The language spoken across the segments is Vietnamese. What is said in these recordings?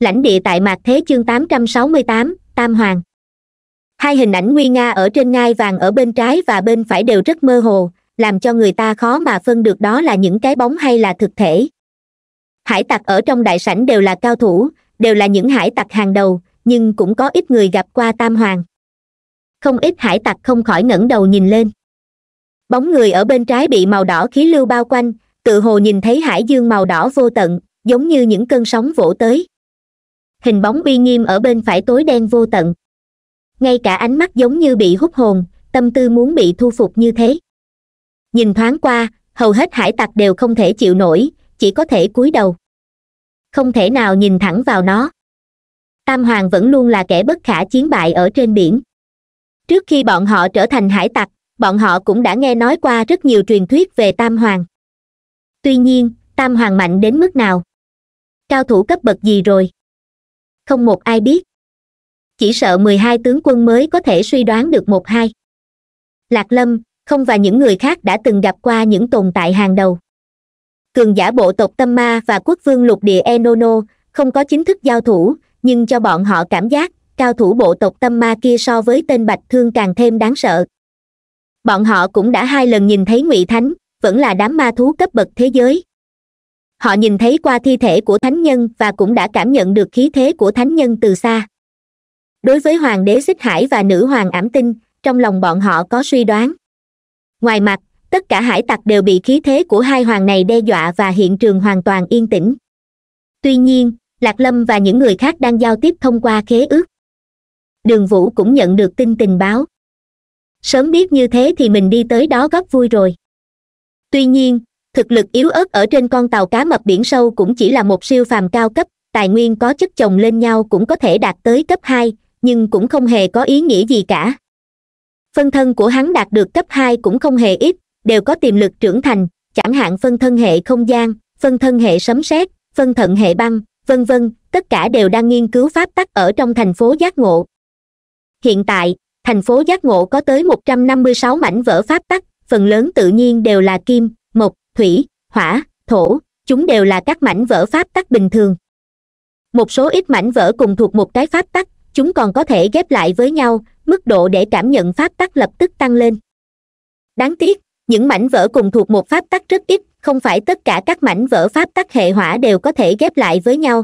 lãnh địa tại mạc thế chương 868, tam hoàng hai hình ảnh nguy nga ở trên ngai vàng ở bên trái và bên phải đều rất mơ hồ làm cho người ta khó mà phân được đó là những cái bóng hay là thực thể hải tặc ở trong đại sảnh đều là cao thủ đều là những hải tặc hàng đầu nhưng cũng có ít người gặp qua tam hoàng không ít hải tặc không khỏi ngẩng đầu nhìn lên bóng người ở bên trái bị màu đỏ khí lưu bao quanh tự hồ nhìn thấy hải dương màu đỏ vô tận giống như những cơn sóng vỗ tới hình bóng uy nghiêm ở bên phải tối đen vô tận ngay cả ánh mắt giống như bị hút hồn tâm tư muốn bị thu phục như thế nhìn thoáng qua hầu hết hải tặc đều không thể chịu nổi chỉ có thể cúi đầu không thể nào nhìn thẳng vào nó tam hoàng vẫn luôn là kẻ bất khả chiến bại ở trên biển trước khi bọn họ trở thành hải tặc bọn họ cũng đã nghe nói qua rất nhiều truyền thuyết về tam hoàng tuy nhiên tam hoàng mạnh đến mức nào cao thủ cấp bậc gì rồi không một ai biết chỉ sợ mười hai tướng quân mới có thể suy đoán được một hai lạc lâm không và những người khác đã từng gặp qua những tồn tại hàng đầu cường giả bộ tộc tâm ma và quốc vương lục địa enono không có chính thức giao thủ nhưng cho bọn họ cảm giác cao thủ bộ tộc tâm ma kia so với tên bạch thương càng thêm đáng sợ bọn họ cũng đã hai lần nhìn thấy ngụy thánh vẫn là đám ma thú cấp bậc thế giới họ nhìn thấy qua thi thể của thánh nhân và cũng đã cảm nhận được khí thế của thánh nhân từ xa đối với hoàng đế xích hải và nữ hoàng ảm tinh trong lòng bọn họ có suy đoán ngoài mặt tất cả hải tặc đều bị khí thế của hai hoàng này đe dọa và hiện trường hoàn toàn yên tĩnh tuy nhiên lạc lâm và những người khác đang giao tiếp thông qua khế ước đường vũ cũng nhận được tin tình báo sớm biết như thế thì mình đi tới đó góp vui rồi tuy nhiên thực lực yếu ớt ở trên con tàu cá mập biển sâu cũng chỉ là một siêu phàm cao cấp tài nguyên có chất chồng lên nhau cũng có thể đạt tới cấp hai nhưng cũng không hề có ý nghĩa gì cả phân thân của hắn đạt được cấp hai cũng không hề ít đều có tiềm lực trưởng thành chẳng hạn phân thân hệ không gian phân thân hệ sấm sét phân thận hệ băng vân vân tất cả đều đang nghiên cứu pháp tắc ở trong thành phố giác ngộ hiện tại thành phố giác ngộ có tới một trăm năm mươi sáu mảnh vỡ pháp tắc phần lớn tự nhiên đều là kim thủy hỏa thổ chúng đều là các mảnh vỡ pháp tắc bình thường một số ít mảnh vỡ cùng thuộc một cái pháp tắc chúng còn có thể ghép lại với nhau mức độ để cảm nhận pháp tắc lập tức tăng lên đáng tiếc những mảnh vỡ cùng thuộc một pháp tắc rất ít không phải tất cả các mảnh vỡ pháp tắc hệ hỏa đều có thể ghép lại với nhau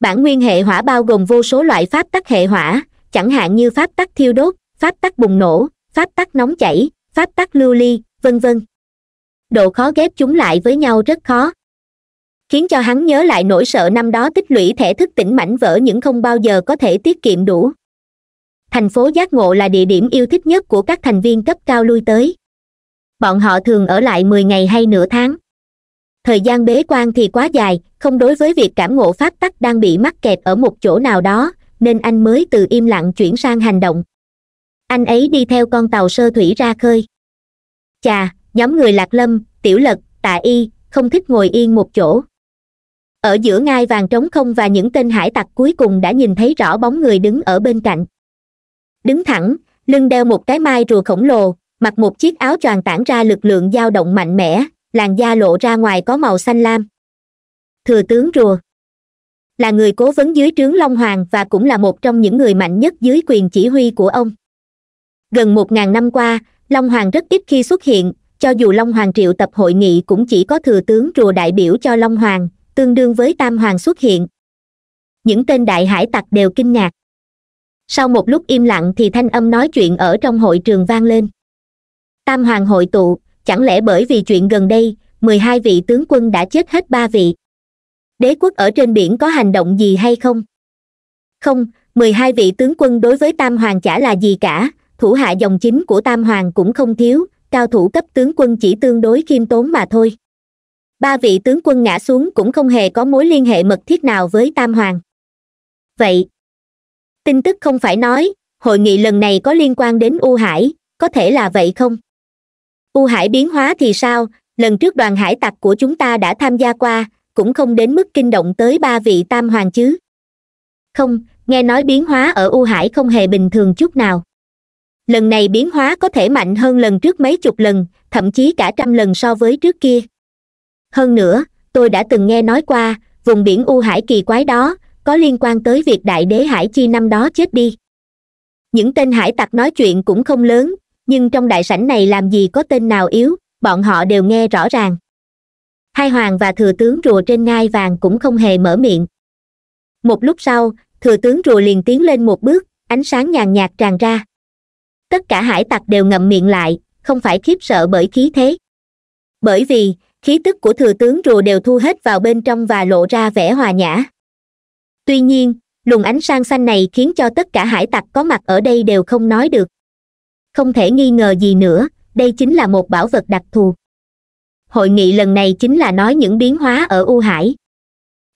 bản nguyên hệ hỏa bao gồm vô số loại pháp tắc hệ hỏa chẳng hạn như pháp tắc thiêu đốt pháp tắc bùng nổ pháp tắc nóng chảy pháp tắc lưu ly vân vân độ khó ghép chúng lại với nhau rất khó khiến cho hắn nhớ lại nỗi sợ năm đó tích lũy thể thức tỉnh mảnh vỡ những không bao giờ có thể tiết kiệm đủ thành phố giác ngộ là địa điểm yêu thích nhất của các thành viên cấp cao lui tới bọn họ thường ở lại mười ngày hay nửa tháng thời gian bế quan thì quá dài không đối với việc cảm ngộ pháp tắc đang bị mắc kẹt ở một chỗ nào đó nên anh mới từ im lặng chuyển sang hành động anh ấy đi theo con tàu sơ thủy ra khơi chà nhóm người lạc lâm tiểu lật tạ y không thích ngồi yên một chỗ ở giữa ngai vàng trống không và những tên hải tặc cuối cùng đã nhìn thấy rõ bóng người đứng ở bên cạnh đứng thẳng lưng đeo một cái mai rùa khổng lồ mặc một chiếc áo choàng tản ra lực lượng dao động mạnh mẽ làn da lộ ra ngoài có màu xanh lam thừa tướng rùa là người cố vấn dưới trướng long hoàng và cũng là một trong những người mạnh nhất dưới quyền chỉ huy của ông gần một ngàn năm qua long hoàng rất ít khi xuất hiện cho dù long hoàng triệu tập hội nghị cũng chỉ có thừa tướng rùa đại biểu cho long hoàng tương đương với tam hoàng xuất hiện những tên đại hải tặc đều kinh ngạc sau một lúc im lặng thì thanh âm nói chuyện ở trong hội trường vang lên tam hoàng hội tụ chẳng lẽ bởi vì chuyện gần đây mười hai vị tướng quân đã chết hết ba vị đế quốc ở trên biển có hành động gì hay không không mười hai vị tướng quân đối với tam hoàng chả là gì cả thủ hạ dòng chính của tam hoàng cũng không thiếu cao thủ cấp tướng quân chỉ tương đối khiêm tốn mà thôi ba vị tướng quân ngã xuống cũng không hề có mối liên hệ mật thiết nào với tam hoàng vậy tin tức không phải nói hội nghị lần này có liên quan đến u hải có thể là vậy không u hải biến hóa thì sao lần trước đoàn hải tặc của chúng ta đã tham gia qua cũng không đến mức kinh động tới ba vị tam hoàng chứ không nghe nói biến hóa ở u hải không hề bình thường chút nào lần này biến hóa có thể mạnh hơn lần trước mấy chục lần thậm chí cả trăm lần so với trước kia hơn nữa tôi đã từng nghe nói qua vùng biển u hải kỳ quái đó có liên quan tới việc đại đế hải chi năm đó chết đi những tên hải tặc nói chuyện cũng không lớn nhưng trong đại sảnh này làm gì có tên nào yếu bọn họ đều nghe rõ ràng hai hoàng và thừa tướng rùa trên ngai vàng cũng không hề mở miệng một lúc sau thừa tướng rùa liền tiến lên một bước ánh sáng nhàn nhạt tràn ra tất cả hải tặc đều ngậm miệng lại không phải khiếp sợ bởi khí thế bởi vì khí tức của thừa tướng rùa đều thu hết vào bên trong và lộ ra vẻ hòa nhã tuy nhiên luồng ánh sang xanh này khiến cho tất cả hải tặc có mặt ở đây đều không nói được không thể nghi ngờ gì nữa đây chính là một bảo vật đặc thù hội nghị lần này chính là nói những biến hóa ở u hải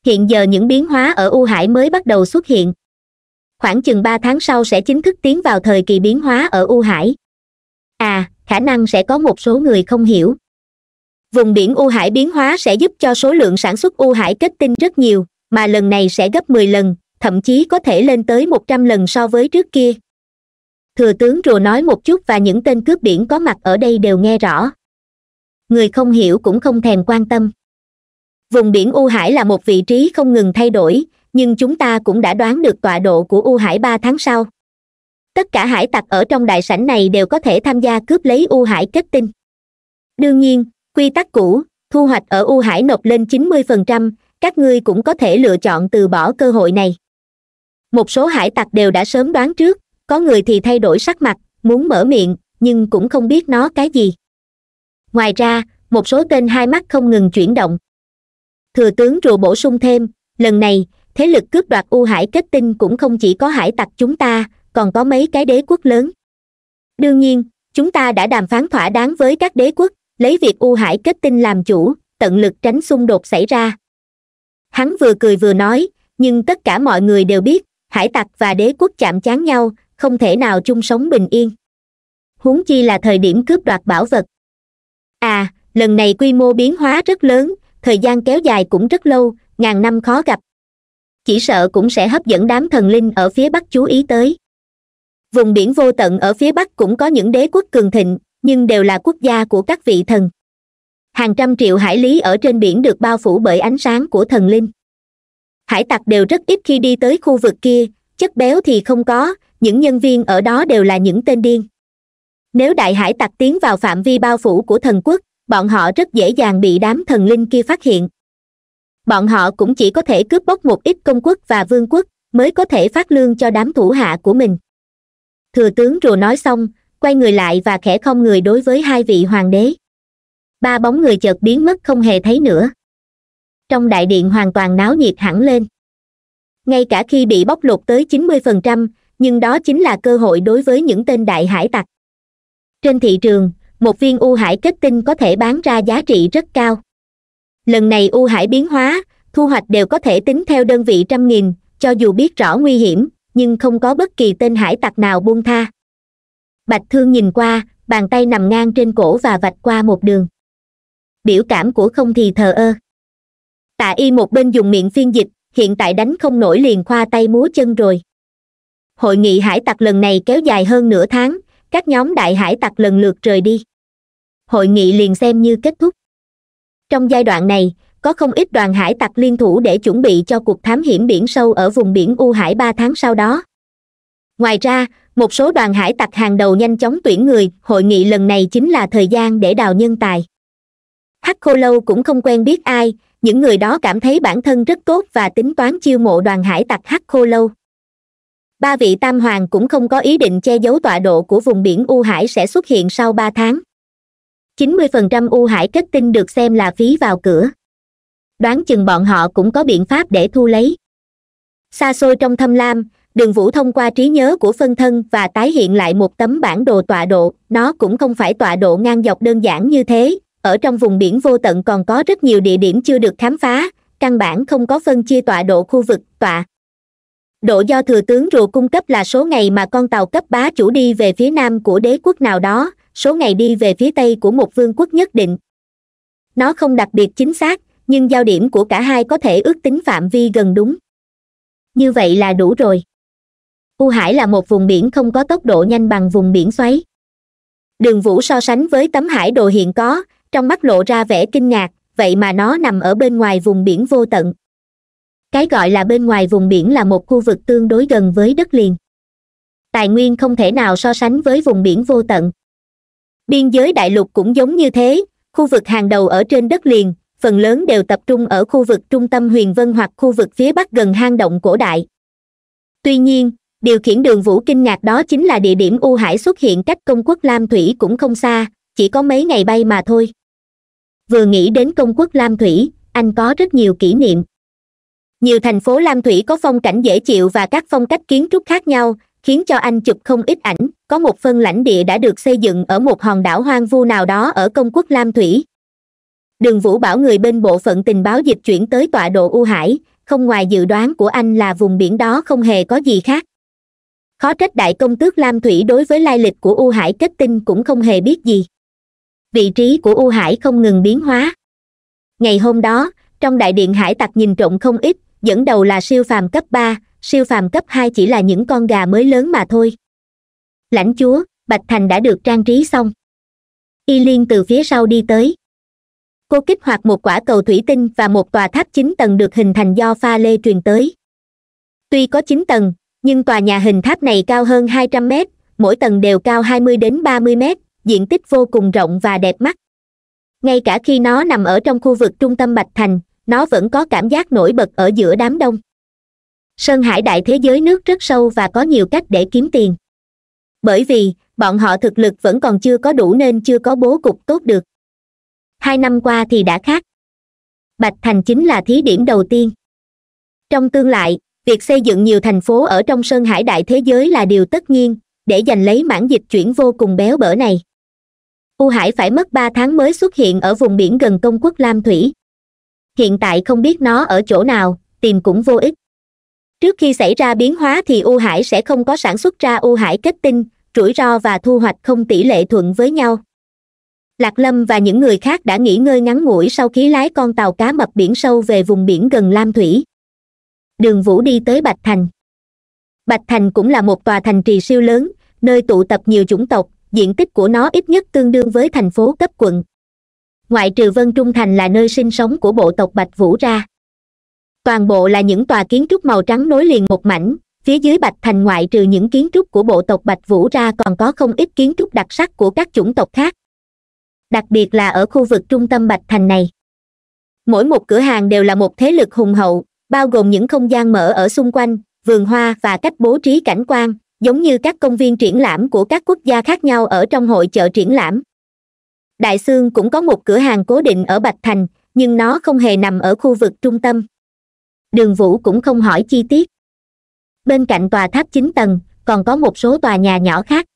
hiện giờ những biến hóa ở u hải mới bắt đầu xuất hiện khoảng chừng ba tháng sau sẽ chính thức tiến vào thời kỳ biến hóa ở u hải à khả năng sẽ có một số người không hiểu vùng biển u hải biến hóa sẽ giúp cho số lượng sản xuất u hải kết tinh rất nhiều mà lần này sẽ gấp mười lần thậm chí có thể lên tới một trăm lần so với trước kia thừa tướng rùa nói một chút và những tên cướp biển có mặt ở đây đều nghe rõ người không hiểu cũng không thèm quan tâm vùng biển u hải là một vị trí không ngừng thay đổi nhưng chúng ta cũng đã đoán được tọa độ của u hải ba tháng sau tất cả hải tặc ở trong đại sảnh này đều có thể tham gia cướp lấy u hải kết tinh đương nhiên quy tắc cũ thu hoạch ở u hải nộp lên chín mươi phần trăm các ngươi cũng có thể lựa chọn từ bỏ cơ hội này một số hải tặc đều đã sớm đoán trước có người thì thay đổi sắc mặt muốn mở miệng nhưng cũng không biết nó cái gì ngoài ra một số tên hai mắt không ngừng chuyển động thừa tướng rùa bổ sung thêm lần này thế lực cướp đoạt u hải kết tinh cũng không chỉ có hải tặc chúng ta còn có mấy cái đế quốc lớn đương nhiên chúng ta đã đàm phán thỏa đáng với các đế quốc lấy việc u hải kết tinh làm chủ tận lực tránh xung đột xảy ra hắn vừa cười vừa nói nhưng tất cả mọi người đều biết hải tặc và đế quốc chạm chán nhau không thể nào chung sống bình yên huống chi là thời điểm cướp đoạt bảo vật à lần này quy mô biến hóa rất lớn thời gian kéo dài cũng rất lâu ngàn năm khó gặp chỉ sợ cũng sẽ hấp dẫn đám thần linh ở phía bắc chú ý tới vùng biển vô tận ở phía bắc cũng có những đế quốc cường thịnh nhưng đều là quốc gia của các vị thần hàng trăm triệu hải lý ở trên biển được bao phủ bởi ánh sáng của thần linh hải tặc đều rất ít khi đi tới khu vực kia chất béo thì không có những nhân viên ở đó đều là những tên điên nếu đại hải tặc tiến vào phạm vi bao phủ của thần quốc bọn họ rất dễ dàng bị đám thần linh kia phát hiện bọn họ cũng chỉ có thể cướp bóc một ít công quốc và vương quốc mới có thể phát lương cho đám thủ hạ của mình thừa tướng rùa nói xong quay người lại và khẽ không người đối với hai vị hoàng đế ba bóng người chợt biến mất không hề thấy nữa trong đại điện hoàn toàn náo nhiệt hẳn lên ngay cả khi bị bóc lột tới chín mươi phần trăm nhưng đó chính là cơ hội đối với những tên đại hải tặc trên thị trường một viên u hải kết tinh có thể bán ra giá trị rất cao lần này u hải biến hóa thu hoạch đều có thể tính theo đơn vị trăm nghìn cho dù biết rõ nguy hiểm nhưng không có bất kỳ tên hải tặc nào buông tha bạch thương nhìn qua bàn tay nằm ngang trên cổ và vạch qua một đường biểu cảm của không thì thờ ơ tạ y một bên dùng miệng phiên dịch hiện tại đánh không nổi liền khoa tay múa chân rồi hội nghị hải tặc lần này kéo dài hơn nửa tháng các nhóm đại hải tặc lần lượt rời đi hội nghị liền xem như kết thúc trong giai đoạn này có không ít đoàn hải tặc liên thủ để chuẩn bị cho cuộc thám hiểm biển sâu ở vùng biển u hải ba tháng sau đó ngoài ra một số đoàn hải tặc hàng đầu nhanh chóng tuyển người hội nghị lần này chính là thời gian để đào nhân tài hắc khô lâu cũng không quen biết ai những người đó cảm thấy bản thân rất tốt và tính toán chiêu mộ đoàn hải tặc hắc khô lâu ba vị tam hoàng cũng không có ý định che giấu tọa độ của vùng biển u hải sẽ xuất hiện sau ba tháng 90% u hải kết tinh được xem là phí vào cửa đoán chừng bọn họ cũng có biện pháp để thu lấy xa xôi trong thâm lam đường vũ thông qua trí nhớ của phân thân và tái hiện lại một tấm bản đồ tọa độ nó cũng không phải tọa độ ngang dọc đơn giản như thế ở trong vùng biển vô tận còn có rất nhiều địa điểm chưa được khám phá căn bản không có phân chia tọa độ khu vực tọa độ do thừa tướng rùa cung cấp là số ngày mà con tàu cấp bá chủ đi về phía nam của đế quốc nào đó số ngày đi về phía tây của một vương quốc nhất định nó không đặc biệt chính xác nhưng giao điểm của cả hai có thể ước tính phạm vi gần đúng như vậy là đủ rồi u hải là một vùng biển không có tốc độ nhanh bằng vùng biển xoáy đường vũ so sánh với tấm hải đồ hiện có trong mắt lộ ra vẻ kinh ngạc vậy mà nó nằm ở bên ngoài vùng biển vô tận cái gọi là bên ngoài vùng biển là một khu vực tương đối gần với đất liền tài nguyên không thể nào so sánh với vùng biển vô tận biên giới đại lục cũng giống như thế khu vực hàng đầu ở trên đất liền phần lớn đều tập trung ở khu vực trung tâm huyền vân hoặc khu vực phía bắc gần hang động cổ đại tuy nhiên điều khiển đường vũ kinh ngạc đó chính là địa điểm u hải xuất hiện cách công quốc lam thủy cũng không xa chỉ có mấy ngày bay mà thôi vừa nghĩ đến công quốc lam thủy anh có rất nhiều kỷ niệm nhiều thành phố lam thủy có phong cảnh dễ chịu và các phong cách kiến trúc khác nhau khiến cho anh chụp không ít ảnh có một phân lãnh địa đã được xây dựng ở một hòn đảo hoang vu nào đó ở công quốc lam thủy đường vũ bảo người bên bộ phận tình báo dịch chuyển tới tọa độ u hải không ngoài dự đoán của anh là vùng biển đó không hề có gì khác khó trách đại công tước lam thủy đối với lai lịch của u hải kết tinh cũng không hề biết gì vị trí của u hải không ngừng biến hóa ngày hôm đó trong đại điện hải tặc nhìn trộm không ít dẫn đầu là siêu phàm cấp ba siêu phàm cấp hai chỉ là những con gà mới lớn mà thôi lãnh chúa bạch thành đã được trang trí xong y liên từ phía sau đi tới cô kích hoạt một quả cầu thủy tinh và một tòa tháp chín tầng được hình thành do pha lê truyền tới tuy có chín tầng nhưng tòa nhà hình tháp này cao hơn hai trăm mét mỗi tầng đều cao hai mươi đến ba mươi mét diện tích vô cùng rộng và đẹp mắt ngay cả khi nó nằm ở trong khu vực trung tâm bạch thành nó vẫn có cảm giác nổi bật ở giữa đám đông sơn hải đại thế giới nước rất sâu và có nhiều cách để kiếm tiền bởi vì bọn họ thực lực vẫn còn chưa có đủ nên chưa có bố cục tốt được hai năm qua thì đã khác bạch thành chính là thí điểm đầu tiên trong tương lai việc xây dựng nhiều thành phố ở trong sơn hải đại thế giới là điều tất nhiên để giành lấy mảng dịch chuyển vô cùng béo bở này u hải phải mất ba tháng mới xuất hiện ở vùng biển gần công quốc lam thủy hiện tại không biết nó ở chỗ nào tìm cũng vô ích trước khi xảy ra biến hóa thì u hải sẽ không có sản xuất ra u hải kết tinh rủi ro và thu hoạch không tỷ lệ thuận với nhau lạc lâm và những người khác đã nghỉ ngơi ngắn ngủi sau khi lái con tàu cá mập biển sâu về vùng biển gần lam thủy đường vũ đi tới bạch thành bạch thành cũng là một tòa thành trì siêu lớn nơi tụ tập nhiều chủng tộc diện tích của nó ít nhất tương đương với thành phố cấp quận ngoại trừ vân trung thành là nơi sinh sống của bộ tộc bạch vũ ra toàn bộ là những tòa kiến trúc màu trắng nối liền một mảnh phía dưới bạch thành ngoại trừ những kiến trúc của bộ tộc bạch vũ ra còn có không ít kiến trúc đặc sắc của các chủng tộc khác đặc biệt là ở khu vực trung tâm bạch thành này mỗi một cửa hàng đều là một thế lực hùng hậu bao gồm những không gian mở ở xung quanh vườn hoa và cách bố trí cảnh quan giống như các công viên triển lãm của các quốc gia khác nhau ở trong hội chợ triển lãm đại sương cũng có một cửa hàng cố định ở bạch thành nhưng nó không hề nằm ở khu vực trung tâm đường vũ cũng không hỏi chi tiết bên cạnh tòa tháp chín tầng còn có một số tòa nhà nhỏ khác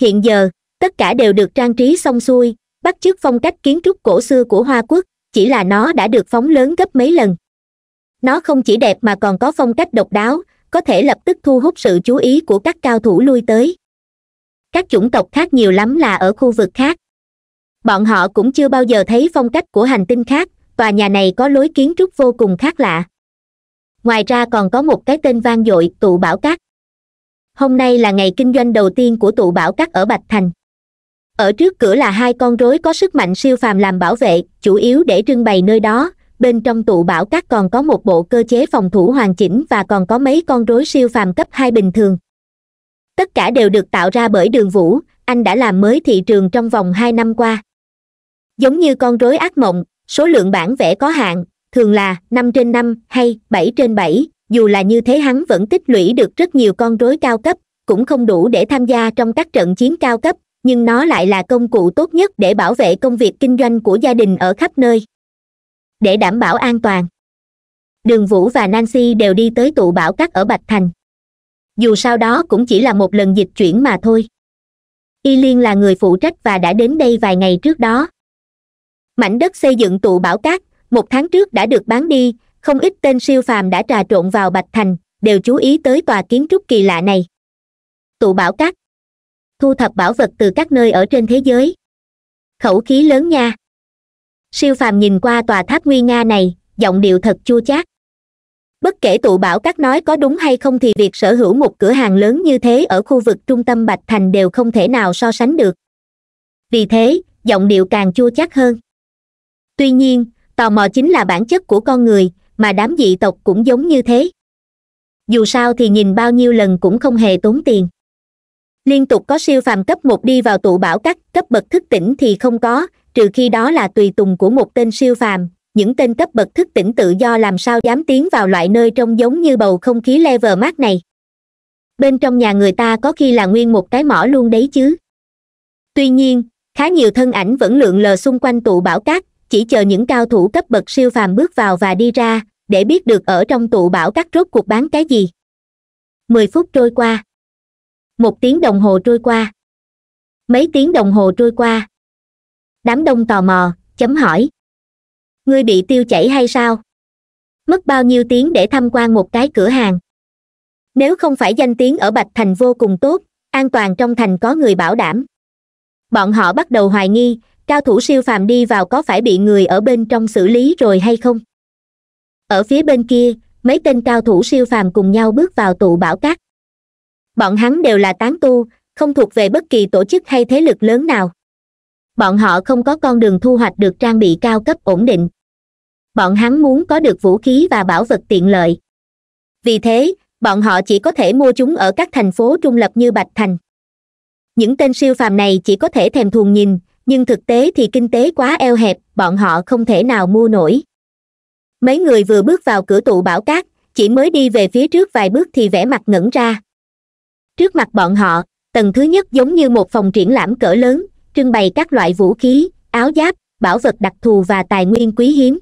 hiện giờ tất cả đều được trang trí xong xuôi bắt chước phong cách kiến trúc cổ xưa của hoa quốc chỉ là nó đã được phóng lớn gấp mấy lần nó không chỉ đẹp mà còn có phong cách độc đáo có thể lập tức thu hút sự chú ý của các cao thủ lui tới các chủng tộc khác nhiều lắm là ở khu vực khác bọn họ cũng chưa bao giờ thấy phong cách của hành tinh khác tòa nhà này có lối kiến trúc vô cùng khác lạ ngoài ra còn có một cái tên vang dội tụ bảo cát hôm nay là ngày kinh doanh đầu tiên của tụ bảo cát ở bạch thành ở trước cửa là hai con rối có sức mạnh siêu phàm làm bảo vệ chủ yếu để trưng bày nơi đó bên trong tụ bảo cát còn có một bộ cơ chế phòng thủ hoàn chỉnh và còn có mấy con rối siêu phàm cấp hai bình thường tất cả đều được tạo ra bởi đường vũ anh đã làm mới thị trường trong vòng hai năm qua giống như con rối ác mộng số lượng bản vẽ có hạn thường là năm trên năm hay bảy trên bảy dù là như thế hắn vẫn tích lũy được rất nhiều con rối cao cấp cũng không đủ để tham gia trong các trận chiến cao cấp nhưng nó lại là công cụ tốt nhất để bảo vệ công việc kinh doanh của gia đình ở khắp nơi để đảm bảo an toàn đường vũ và nancy đều đi tới tụ bảo cát ở bạch thành dù sau đó cũng chỉ là một lần dịch chuyển mà thôi y liên là người phụ trách và đã đến đây vài ngày trước đó mảnh đất xây dựng tụ bảo cát một tháng trước đã được bán đi không ít tên siêu phàm đã trà trộn vào bạch thành đều chú ý tới tòa kiến trúc kỳ lạ này tụ bảo cát thu thập bảo vật từ các nơi ở trên thế giới khẩu khí lớn nha siêu phàm nhìn qua tòa tháp nguy nga này giọng điệu thật chua chát bất kể tụ bảo cát nói có đúng hay không thì việc sở hữu một cửa hàng lớn như thế ở khu vực trung tâm bạch thành đều không thể nào so sánh được vì thế giọng điệu càng chua chát hơn tuy nhiên tò mò chính là bản chất của con người mà đám dị tộc cũng giống như thế dù sao thì nhìn bao nhiêu lần cũng không hề tốn tiền liên tục có siêu phàm cấp một đi vào tụ bảo các cấp bậc thức tỉnh thì không có trừ khi đó là tùy tùng của một tên siêu phàm những tên cấp bậc thức tỉnh tự do làm sao dám tiến vào loại nơi trông giống như bầu không khí lever mát này bên trong nhà người ta có khi là nguyên một cái mỏ luôn đấy chứ tuy nhiên khá nhiều thân ảnh vẫn lượn lờ xung quanh tụ bảo cát chỉ chờ những cao thủ cấp bậc siêu phàm bước vào và đi ra để biết được ở trong tụ bảo cắt rốt cuộc bán cái gì mười phút trôi qua một tiếng đồng hồ trôi qua mấy tiếng đồng hồ trôi qua đám đông tò mò chấm hỏi ngươi bị tiêu chảy hay sao mất bao nhiêu tiếng để tham quan một cái cửa hàng nếu không phải danh tiếng ở bạch thành vô cùng tốt an toàn trong thành có người bảo đảm bọn họ bắt đầu hoài nghi cao thủ siêu phàm đi vào có phải bị người ở bên trong xử lý rồi hay không ở phía bên kia mấy tên cao thủ siêu phàm cùng nhau bước vào tụ bảo cát bọn hắn đều là tán tu không thuộc về bất kỳ tổ chức hay thế lực lớn nào bọn họ không có con đường thu hoạch được trang bị cao cấp ổn định bọn hắn muốn có được vũ khí và bảo vật tiện lợi vì thế bọn họ chỉ có thể mua chúng ở các thành phố trung lập như bạch thành những tên siêu phàm này chỉ có thể thèm thuồng nhìn nhưng thực tế thì kinh tế quá eo hẹp bọn họ không thể nào mua nổi mấy người vừa bước vào cửa tụ bảo cát chỉ mới đi về phía trước vài bước thì vẻ mặt ngẩn ra trước mặt bọn họ tầng thứ nhất giống như một phòng triển lãm cỡ lớn trưng bày các loại vũ khí áo giáp bảo vật đặc thù và tài nguyên quý hiếm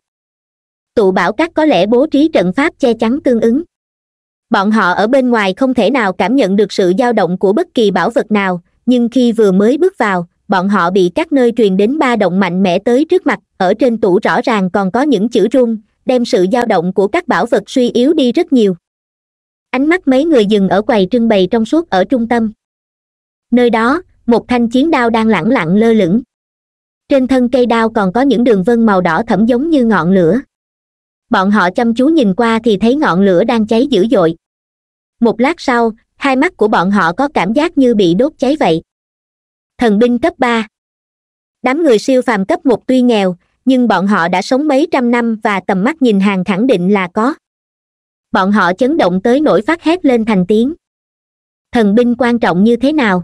tụ bảo cát có lẽ bố trí trận pháp che chắn tương ứng bọn họ ở bên ngoài không thể nào cảm nhận được sự dao động của bất kỳ bảo vật nào nhưng khi vừa mới bước vào bọn họ bị các nơi truyền đến ba động mạnh mẽ tới trước mặt ở trên tủ rõ ràng còn có những chữ rung đem sự dao động của các bảo vật suy yếu đi rất nhiều ánh mắt mấy người dừng ở quầy trưng bày trong suốt ở trung tâm nơi đó một thanh chiến đao đang lẳng lặng lơ lửng trên thân cây đao còn có những đường vân màu đỏ thẫm giống như ngọn lửa bọn họ chăm chú nhìn qua thì thấy ngọn lửa đang cháy dữ dội một lát sau hai mắt của bọn họ có cảm giác như bị đốt cháy vậy thần binh cấp ba đám người siêu phàm cấp một tuy nghèo nhưng bọn họ đã sống mấy trăm năm và tầm mắt nhìn hàng khẳng định là có bọn họ chấn động tới nỗi phát hét lên thành tiếng thần binh quan trọng như thế nào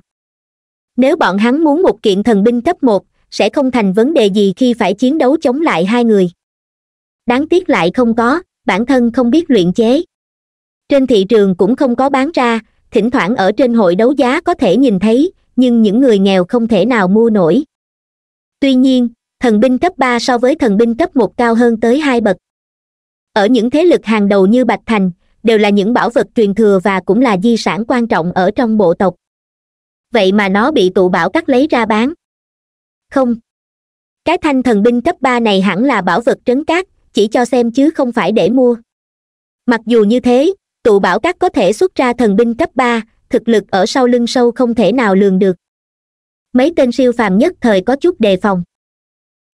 nếu bọn hắn muốn một kiện thần binh cấp một sẽ không thành vấn đề gì khi phải chiến đấu chống lại hai người đáng tiếc lại không có bản thân không biết luyện chế trên thị trường cũng không có bán ra thỉnh thoảng ở trên hội đấu giá có thể nhìn thấy nhưng những người nghèo không thể nào mua nổi tuy nhiên thần binh cấp ba so với thần binh cấp một cao hơn tới hai bậc ở những thế lực hàng đầu như bạch thành đều là những bảo vật truyền thừa và cũng là di sản quan trọng ở trong bộ tộc vậy mà nó bị tụ bảo cắt lấy ra bán không cái thanh thần binh cấp ba này hẳn là bảo vật trấn cát chỉ cho xem chứ không phải để mua mặc dù như thế tụ bảo cát có thể xuất ra thần binh cấp ba thực lực ở sau lưng sâu không thể nào lường được mấy tên siêu phàm nhất thời có chút đề phòng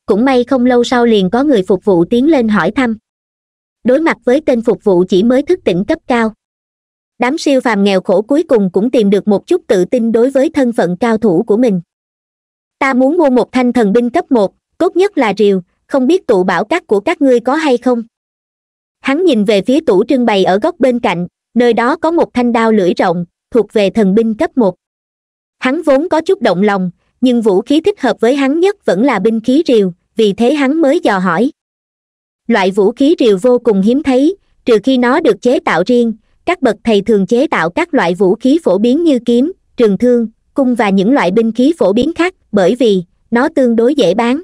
cũng may không lâu sau liền có người phục vụ tiến lên hỏi thăm đối mặt với tên phục vụ chỉ mới thức tỉnh cấp cao đám siêu phàm nghèo khổ cuối cùng cũng tìm được một chút tự tin đối với thân phận cao thủ của mình ta muốn mua một thanh thần binh cấp một tốt nhất là rìu không biết tụ bảo cát của các ngươi có hay không hắn nhìn về phía tủ trưng bày ở góc bên cạnh nơi đó có một thanh đao lưỡi rộng thuộc về thần binh cấp một hắn vốn có chút động lòng nhưng vũ khí thích hợp với hắn nhất vẫn là binh khí rìu vì thế hắn mới dò hỏi loại vũ khí rìu vô cùng hiếm thấy trừ khi nó được chế tạo riêng các bậc thầy thường chế tạo các loại vũ khí phổ biến như kiếm trường thương cung và những loại binh khí phổ biến khác bởi vì nó tương đối dễ bán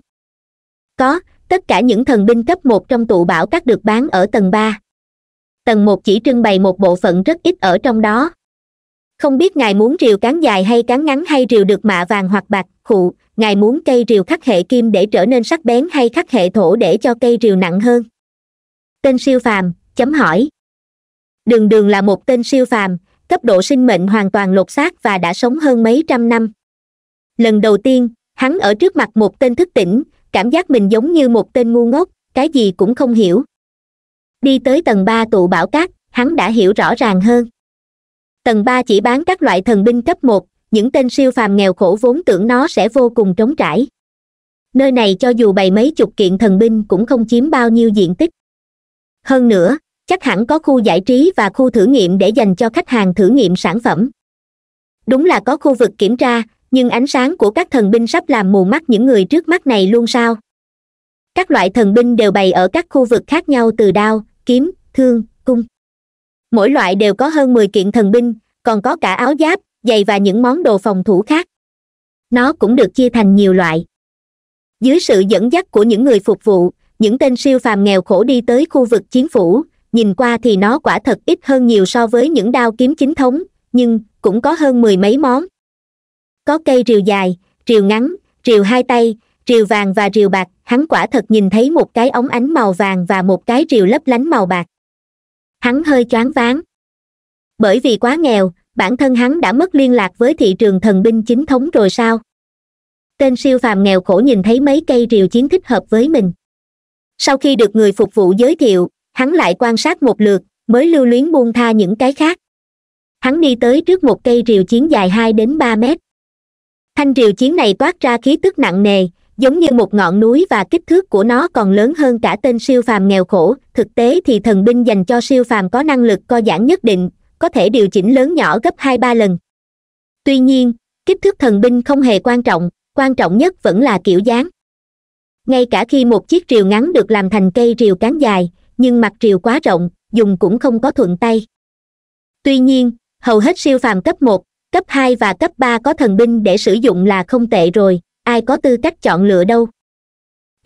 có tất cả những thần binh cấp một trong tụ bảo các được bán ở tầng ba tầng một chỉ trưng bày một bộ phận rất ít ở trong đó không biết ngài muốn rìu cán dài hay cán ngắn hay rìu được mạ vàng hoặc bạc khụ ngài muốn cây rìu khắc hệ kim để trở nên sắc bén hay khắc hệ thổ để cho cây rìu nặng hơn tên siêu phàm chấm hỏi đường đường là một tên siêu phàm cấp độ sinh mệnh hoàn toàn lột xác và đã sống hơn mấy trăm năm lần đầu tiên hắn ở trước mặt một tên thức tỉnh cảm giác mình giống như một tên ngu ngốc cái gì cũng không hiểu đi tới tầng ba tụ bảo cát hắn đã hiểu rõ ràng hơn tầng ba chỉ bán các loại thần binh cấp một những tên siêu phàm nghèo khổ vốn tưởng nó sẽ vô cùng trống trải nơi này cho dù bày mấy chục kiện thần binh cũng không chiếm bao nhiêu diện tích hơn nữa chắc hẳn có khu giải trí và khu thử nghiệm để dành cho khách hàng thử nghiệm sản phẩm đúng là có khu vực kiểm tra nhưng ánh sáng của các thần binh sắp làm mù mắt những người trước mắt này luôn sao các loại thần binh đều bày ở các khu vực khác nhau từ đao kiếm thương cung mỗi loại đều có hơn mười kiện thần binh còn có cả áo giáp giày và những món đồ phòng thủ khác nó cũng được chia thành nhiều loại dưới sự dẫn dắt của những người phục vụ những tên siêu phàm nghèo khổ đi tới khu vực chiến phủ nhìn qua thì nó quả thật ít hơn nhiều so với những đao kiếm chính thống nhưng cũng có hơn mười mấy món có cây rìu dài rìu ngắn rìu hai tay rìu vàng và rìu bạc hắn quả thật nhìn thấy một cái ống ánh màu vàng và một cái rìu lấp lánh màu bạc hắn hơi choáng váng bởi vì quá nghèo bản thân hắn đã mất liên lạc với thị trường thần binh chính thống rồi sao tên siêu phàm nghèo khổ nhìn thấy mấy cây rìu chiến thích hợp với mình sau khi được người phục vụ giới thiệu hắn lại quan sát một lượt mới lưu luyến buông tha những cái khác hắn đi tới trước một cây rìu chiến dài hai đến ba mét thanh rìu chiến này toát ra khí tức nặng nề giống như một ngọn núi và kích thước của nó còn lớn hơn cả tên siêu phàm nghèo khổ thực tế thì thần binh dành cho siêu phàm có năng lực co giãn nhất định có thể điều chỉnh lớn nhỏ gấp hai ba lần tuy nhiên kích thước thần binh không hề quan trọng quan trọng nhất vẫn là kiểu dáng ngay cả khi một chiếc rìu ngắn được làm thành cây rìu cán dài nhưng mặt rìu quá rộng dùng cũng không có thuận tay tuy nhiên hầu hết siêu phàm cấp một cấp hai và cấp ba có thần binh để sử dụng là không tệ rồi ai có tư cách chọn lựa đâu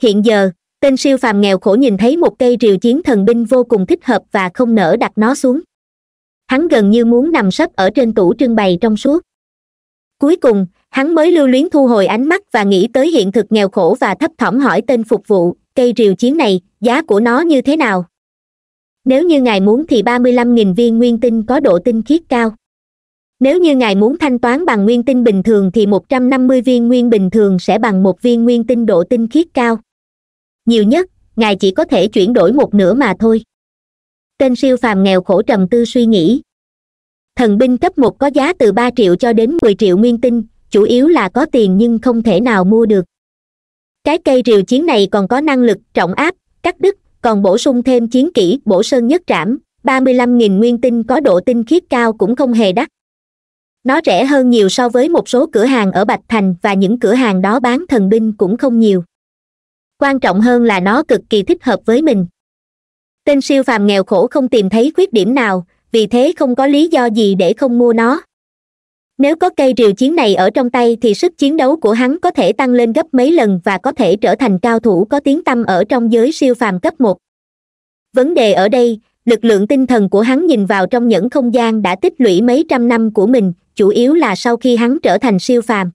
hiện giờ tên siêu phàm nghèo khổ nhìn thấy một cây rìu chiến thần binh vô cùng thích hợp và không nỡ đặt nó xuống hắn gần như muốn nằm sấp ở trên tủ trưng bày trong suốt cuối cùng hắn mới lưu luyến thu hồi ánh mắt và nghĩ tới hiện thực nghèo khổ và thấp thỏm hỏi tên phục vụ cây rìu chiến này giá của nó như thế nào nếu như ngài muốn thì ba mươi lăm nghìn viên nguyên tinh có độ tinh khiết cao nếu như ngài muốn thanh toán bằng nguyên tinh bình thường thì một trăm năm mươi viên nguyên bình thường sẽ bằng một viên nguyên tinh độ tinh khiết cao nhiều nhất ngài chỉ có thể chuyển đổi một nửa mà thôi tên siêu phàm nghèo khổ trầm tư suy nghĩ thần binh cấp một có giá từ ba triệu cho đến mười triệu nguyên tinh chủ yếu là có tiền nhưng không thể nào mua được cái cây rìu chiến này còn có năng lực trọng áp cắt đứt còn bổ sung thêm chiến kỹ bổ sơn nhất trảm ba mươi lăm nghìn nguyên tinh có độ tinh khiết cao cũng không hề đắt nó rẻ hơn nhiều so với một số cửa hàng ở bạch thành và những cửa hàng đó bán thần binh cũng không nhiều quan trọng hơn là nó cực kỳ thích hợp với mình tên siêu phàm nghèo khổ không tìm thấy khuyết điểm nào vì thế không có lý do gì để không mua nó nếu có cây rìu chiến này ở trong tay thì sức chiến đấu của hắn có thể tăng lên gấp mấy lần và có thể trở thành cao thủ có tiếng tăm ở trong giới siêu phàm cấp một vấn đề ở đây lực lượng tinh thần của hắn nhìn vào trong những không gian đã tích lũy mấy trăm năm của mình chủ yếu là sau khi hắn trở thành siêu phàm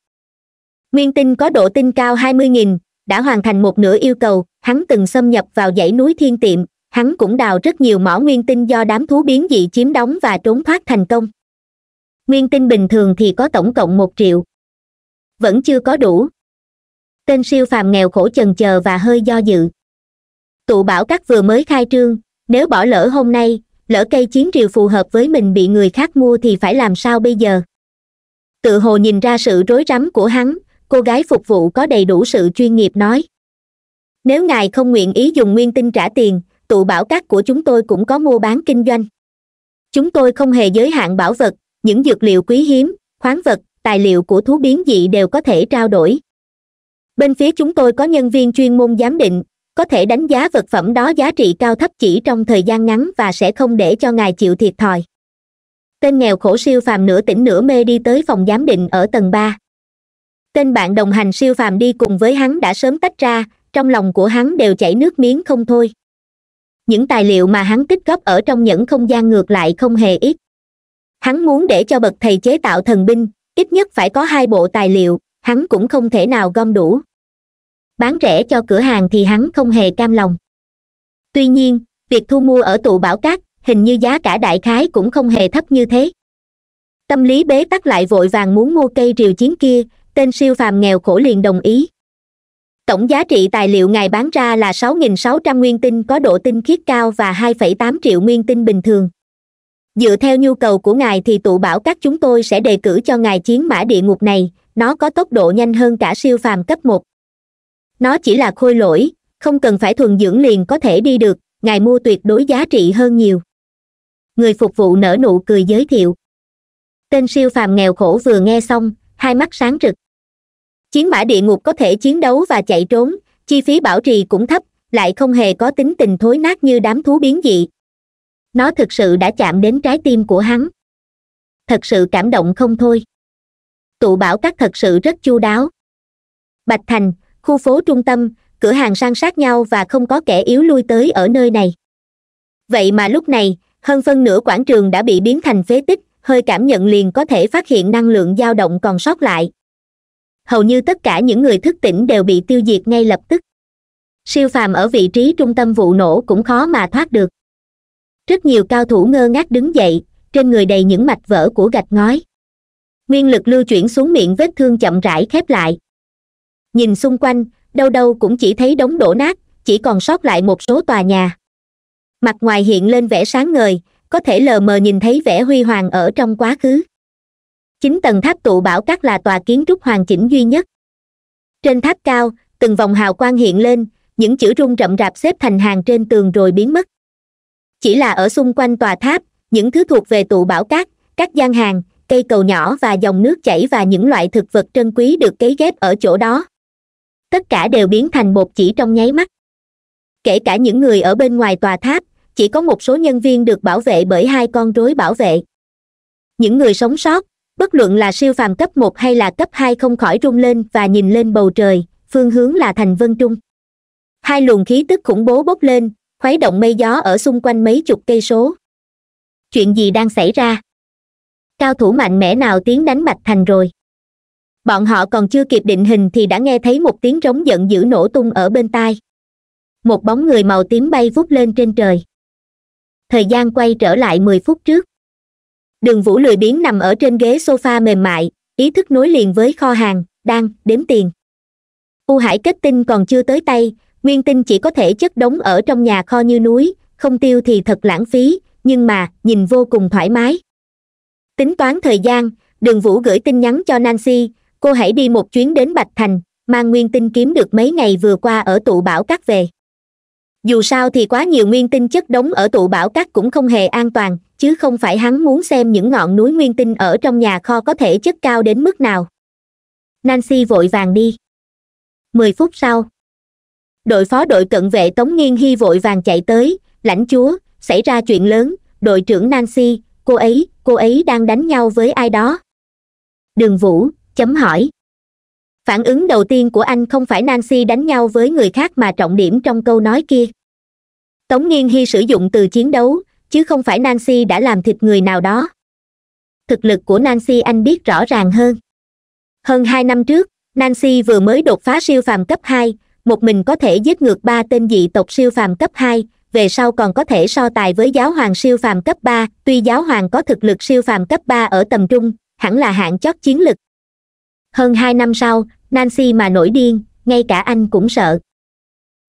nguyên tinh có độ tinh cao 20.000, đã hoàn thành một nửa yêu cầu hắn từng xâm nhập vào dãy núi thiên tiệm hắn cũng đào rất nhiều mỏ nguyên tinh do đám thú biến dị chiếm đóng và trốn thoát thành công nguyên tinh bình thường thì có tổng cộng một triệu vẫn chưa có đủ tên siêu phàm nghèo khổ chần chờ và hơi do dự tụ bảo các vừa mới khai trương nếu bỏ lỡ hôm nay lỡ cây chiến rìu phù hợp với mình bị người khác mua thì phải làm sao bây giờ tự hồ nhìn ra sự rối rắm của hắn cô gái phục vụ có đầy đủ sự chuyên nghiệp nói nếu ngài không nguyện ý dùng nguyên tinh trả tiền tụ bảo các của chúng tôi cũng có mua bán kinh doanh chúng tôi không hề giới hạn bảo vật những dược liệu quý hiếm khoáng vật tài liệu của thú biến dị đều có thể trao đổi bên phía chúng tôi có nhân viên chuyên môn giám định có thể đánh giá vật phẩm đó giá trị cao thấp chỉ trong thời gian ngắn và sẽ không để cho ngài chịu thiệt thòi tên nghèo khổ siêu phàm nửa tỉnh nửa mê đi tới phòng giám định ở tầng ba tên bạn đồng hành siêu phàm đi cùng với hắn đã sớm tách ra trong lòng của hắn đều chảy nước miếng không thôi những tài liệu mà hắn tích góp ở trong những không gian ngược lại không hề ít hắn muốn để cho bậc thầy chế tạo thần binh ít nhất phải có hai bộ tài liệu hắn cũng không thể nào gom đủ bán rẻ cho cửa hàng thì hắn không hề cam lòng tuy nhiên việc thu mua ở tụ bảo cát hình như giá cả đại khái cũng không hề thấp như thế tâm lý bế tắc lại vội vàng muốn mua cây rìu chiến kia tên siêu phàm nghèo khổ liền đồng ý tổng giá trị tài liệu ngài bán ra là sáu nghìn sáu trăm nguyên tinh có độ tinh khiết cao và hai phẩy tám triệu nguyên tinh bình thường dựa theo nhu cầu của ngài thì tụ bảo các chúng tôi sẽ đề cử cho ngài chiến mã địa ngục này nó có tốc độ nhanh hơn cả siêu phàm cấp một nó chỉ là khôi lỗi không cần phải thuần dưỡng liền có thể đi được ngài mua tuyệt đối giá trị hơn nhiều người phục vụ nở nụ cười giới thiệu tên siêu phàm nghèo khổ vừa nghe xong hai mắt sáng rực chiến mã địa ngục có thể chiến đấu và chạy trốn chi phí bảo trì cũng thấp lại không hề có tính tình thối nát như đám thú biến dị nó thực sự đã chạm đến trái tim của hắn thật sự cảm động không thôi tụ bảo các thật sự rất chu đáo bạch thành khu phố trung tâm cửa hàng san sát nhau và không có kẻ yếu lui tới ở nơi này vậy mà lúc này hơn phân nửa quảng trường đã bị biến thành phế tích hơi cảm nhận liền có thể phát hiện năng lượng dao động còn sót lại hầu như tất cả những người thức tỉnh đều bị tiêu diệt ngay lập tức siêu phàm ở vị trí trung tâm vụ nổ cũng khó mà thoát được rất nhiều cao thủ ngơ ngác đứng dậy trên người đầy những mạch vỡ của gạch ngói nguyên lực lưu chuyển xuống miệng vết thương chậm rãi khép lại nhìn xung quanh đâu đâu cũng chỉ thấy đống đổ nát chỉ còn sót lại một số tòa nhà mặt ngoài hiện lên vẻ sáng ngời có thể lờ mờ nhìn thấy vẻ huy hoàng ở trong quá khứ chính tầng tháp tụ bảo các là tòa kiến trúc hoàn chỉnh duy nhất trên tháp cao từng vòng hào quang hiện lên những chữ rung rậm rạp xếp thành hàng trên tường rồi biến mất chỉ là ở xung quanh tòa tháp những thứ thuộc về tụ bảo cát các gian hàng cây cầu nhỏ và dòng nước chảy và những loại thực vật trân quý được cấy ghép ở chỗ đó tất cả đều biến thành một chỉ trong nháy mắt kể cả những người ở bên ngoài tòa tháp chỉ có một số nhân viên được bảo vệ bởi hai con rối bảo vệ những người sống sót bất luận là siêu phàm cấp một hay là cấp hai không khỏi rung lên và nhìn lên bầu trời phương hướng là thành vân trung hai luồng khí tức khủng bố bốc lên khuấy động mây gió ở xung quanh mấy chục cây số chuyện gì đang xảy ra cao thủ mạnh mẽ nào tiến đánh bạch thành rồi bọn họ còn chưa kịp định hình thì đã nghe thấy một tiếng rống giận dữ nổ tung ở bên tai một bóng người màu tím bay vút lên trên trời thời gian quay trở lại mười phút trước đường vũ lười biếng nằm ở trên ghế sofa mềm mại ý thức nối liền với kho hàng đang đếm tiền u hải kết tinh còn chưa tới tay nguyên tinh chỉ có thể chất đống ở trong nhà kho như núi không tiêu thì thật lãng phí nhưng mà nhìn vô cùng thoải mái tính toán thời gian đường vũ gửi tin nhắn cho nancy cô hãy đi một chuyến đến bạch thành mang nguyên tinh kiếm được mấy ngày vừa qua ở tụ bảo cát về dù sao thì quá nhiều nguyên tinh chất đống ở tụ bảo cát cũng không hề an toàn chứ không phải hắn muốn xem những ngọn núi nguyên tinh ở trong nhà kho có thể chất cao đến mức nào nancy vội vàng đi mười phút sau đội phó đội cận vệ tống nghiên hy vội vàng chạy tới lãnh chúa xảy ra chuyện lớn đội trưởng nancy cô ấy cô ấy đang đánh nhau với ai đó đường vũ chấm hỏi phản ứng đầu tiên của anh không phải nancy đánh nhau với người khác mà trọng điểm trong câu nói kia tống nghiên hy sử dụng từ chiến đấu chứ không phải nancy đã làm thịt người nào đó thực lực của nancy anh biết rõ ràng hơn hơn hai năm trước nancy vừa mới đột phá siêu phàm cấp hai một mình có thể giết ngược ba tên dị tộc siêu phàm cấp hai về sau còn có thể so tài với giáo hoàng siêu phàm cấp ba tuy giáo hoàng có thực lực siêu phàm cấp ba ở tầm trung hẳn là hạng chót chiến lực hơn hai năm sau nancy mà nổi điên ngay cả anh cũng sợ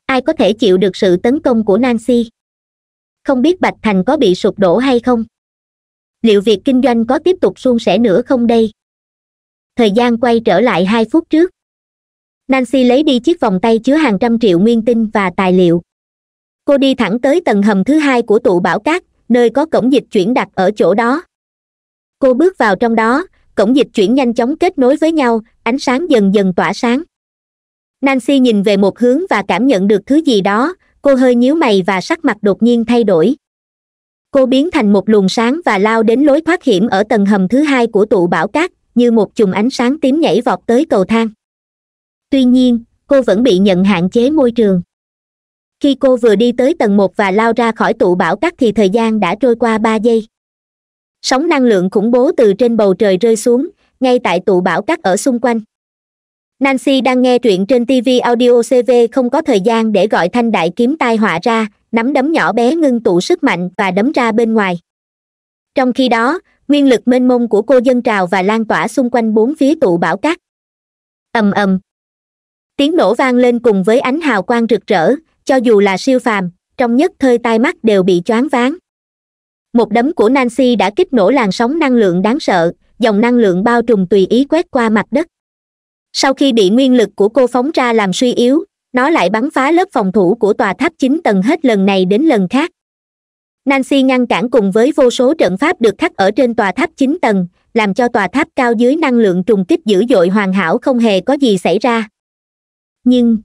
ai có thể chịu được sự tấn công của nancy không biết bạch thành có bị sụp đổ hay không liệu việc kinh doanh có tiếp tục suôn sẻ nữa không đây thời gian quay trở lại hai phút trước nancy lấy đi chiếc vòng tay chứa hàng trăm triệu nguyên tinh và tài liệu cô đi thẳng tới tầng hầm thứ hai của tụ bảo cát nơi có cổng dịch chuyển đặt ở chỗ đó cô bước vào trong đó cổng dịch chuyển nhanh chóng kết nối với nhau ánh sáng dần dần tỏa sáng nancy nhìn về một hướng và cảm nhận được thứ gì đó cô hơi nhíu mày và sắc mặt đột nhiên thay đổi cô biến thành một luồng sáng và lao đến lối thoát hiểm ở tầng hầm thứ hai của tụ bảo cát như một chùm ánh sáng tím nhảy vọt tới cầu thang tuy nhiên cô vẫn bị nhận hạn chế môi trường khi cô vừa đi tới tầng một và lao ra khỏi tụ bảo cát thì thời gian đã trôi qua ba giây sóng năng lượng khủng bố từ trên bầu trời rơi xuống ngay tại tụ bão cắt ở xung quanh nancy đang nghe truyện trên tv audio cv không có thời gian để gọi thanh đại kiếm tai họa ra nắm đấm nhỏ bé ngưng tụ sức mạnh và đấm ra bên ngoài trong khi đó nguyên lực mênh mông của cô dân trào và lan tỏa xung quanh bốn phía tụ bão cát ầm ầm tiếng nổ vang lên cùng với ánh hào quang rực rỡ cho dù là siêu phàm trong nhất thời tai mắt đều bị choáng váng một đấm của nancy đã kích nổ làn sóng năng lượng đáng sợ dòng năng lượng bao trùm tùy ý quét qua mặt đất sau khi bị nguyên lực của cô phóng ra làm suy yếu nó lại bắn phá lớp phòng thủ của tòa tháp chín tầng hết lần này đến lần khác nancy ngăn cản cùng với vô số trận pháp được khắc ở trên tòa tháp chín tầng làm cho tòa tháp cao dưới năng lượng trùng kích dữ dội hoàn hảo không hề có gì xảy ra nhưng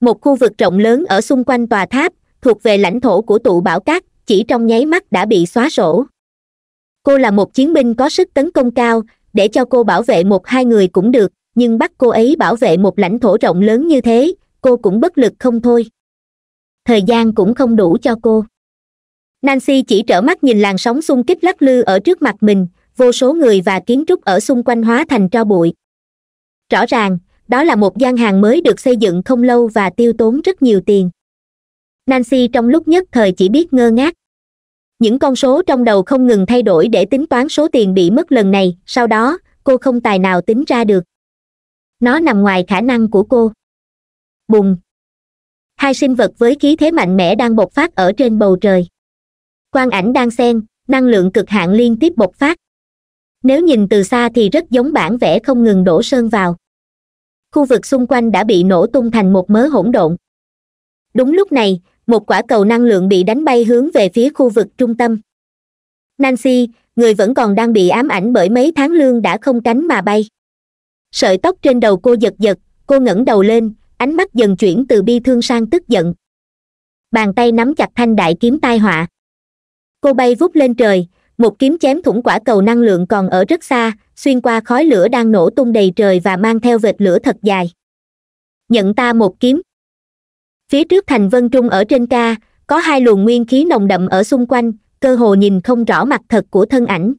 một khu vực rộng lớn ở xung quanh tòa tháp thuộc về lãnh thổ của tụ bảo cát chỉ trong nháy mắt đã bị xóa sổ cô là một chiến binh có sức tấn công cao để cho cô bảo vệ một hai người cũng được nhưng bắt cô ấy bảo vệ một lãnh thổ rộng lớn như thế cô cũng bất lực không thôi thời gian cũng không đủ cho cô nancy chỉ trở mắt nhìn làn sóng xung kích lắc lư ở trước mặt mình vô số người và kiến trúc ở xung quanh hóa thành tro bụi rõ ràng đó là một gian hàng mới được xây dựng không lâu và tiêu tốn rất nhiều tiền nancy trong lúc nhất thời chỉ biết ngơ ngác những con số trong đầu không ngừng thay đổi để tính toán số tiền bị mất lần này sau đó cô không tài nào tính ra được nó nằm ngoài khả năng của cô bùng hai sinh vật với khí thế mạnh mẽ đang bộc phát ở trên bầu trời quang ảnh đang xen năng lượng cực hạn liên tiếp bộc phát nếu nhìn từ xa thì rất giống bản vẽ không ngừng đổ sơn vào khu vực xung quanh đã bị nổ tung thành một mớ hỗn độn đúng lúc này một quả cầu năng lượng bị đánh bay hướng về phía khu vực trung tâm nancy người vẫn còn đang bị ám ảnh bởi mấy tháng lương đã không cánh mà bay sợi tóc trên đầu cô giật giật cô ngẩng đầu lên ánh mắt dần chuyển từ bi thương sang tức giận bàn tay nắm chặt thanh đại kiếm tai họa cô bay vút lên trời một kiếm chém thủng quả cầu năng lượng còn ở rất xa xuyên qua khói lửa đang nổ tung đầy trời và mang theo vệt lửa thật dài nhận ta một kiếm phía trước thành vân trung ở trên ca có hai luồng nguyên khí nồng đậm ở xung quanh cơ hồ nhìn không rõ mặt thật của thân ảnh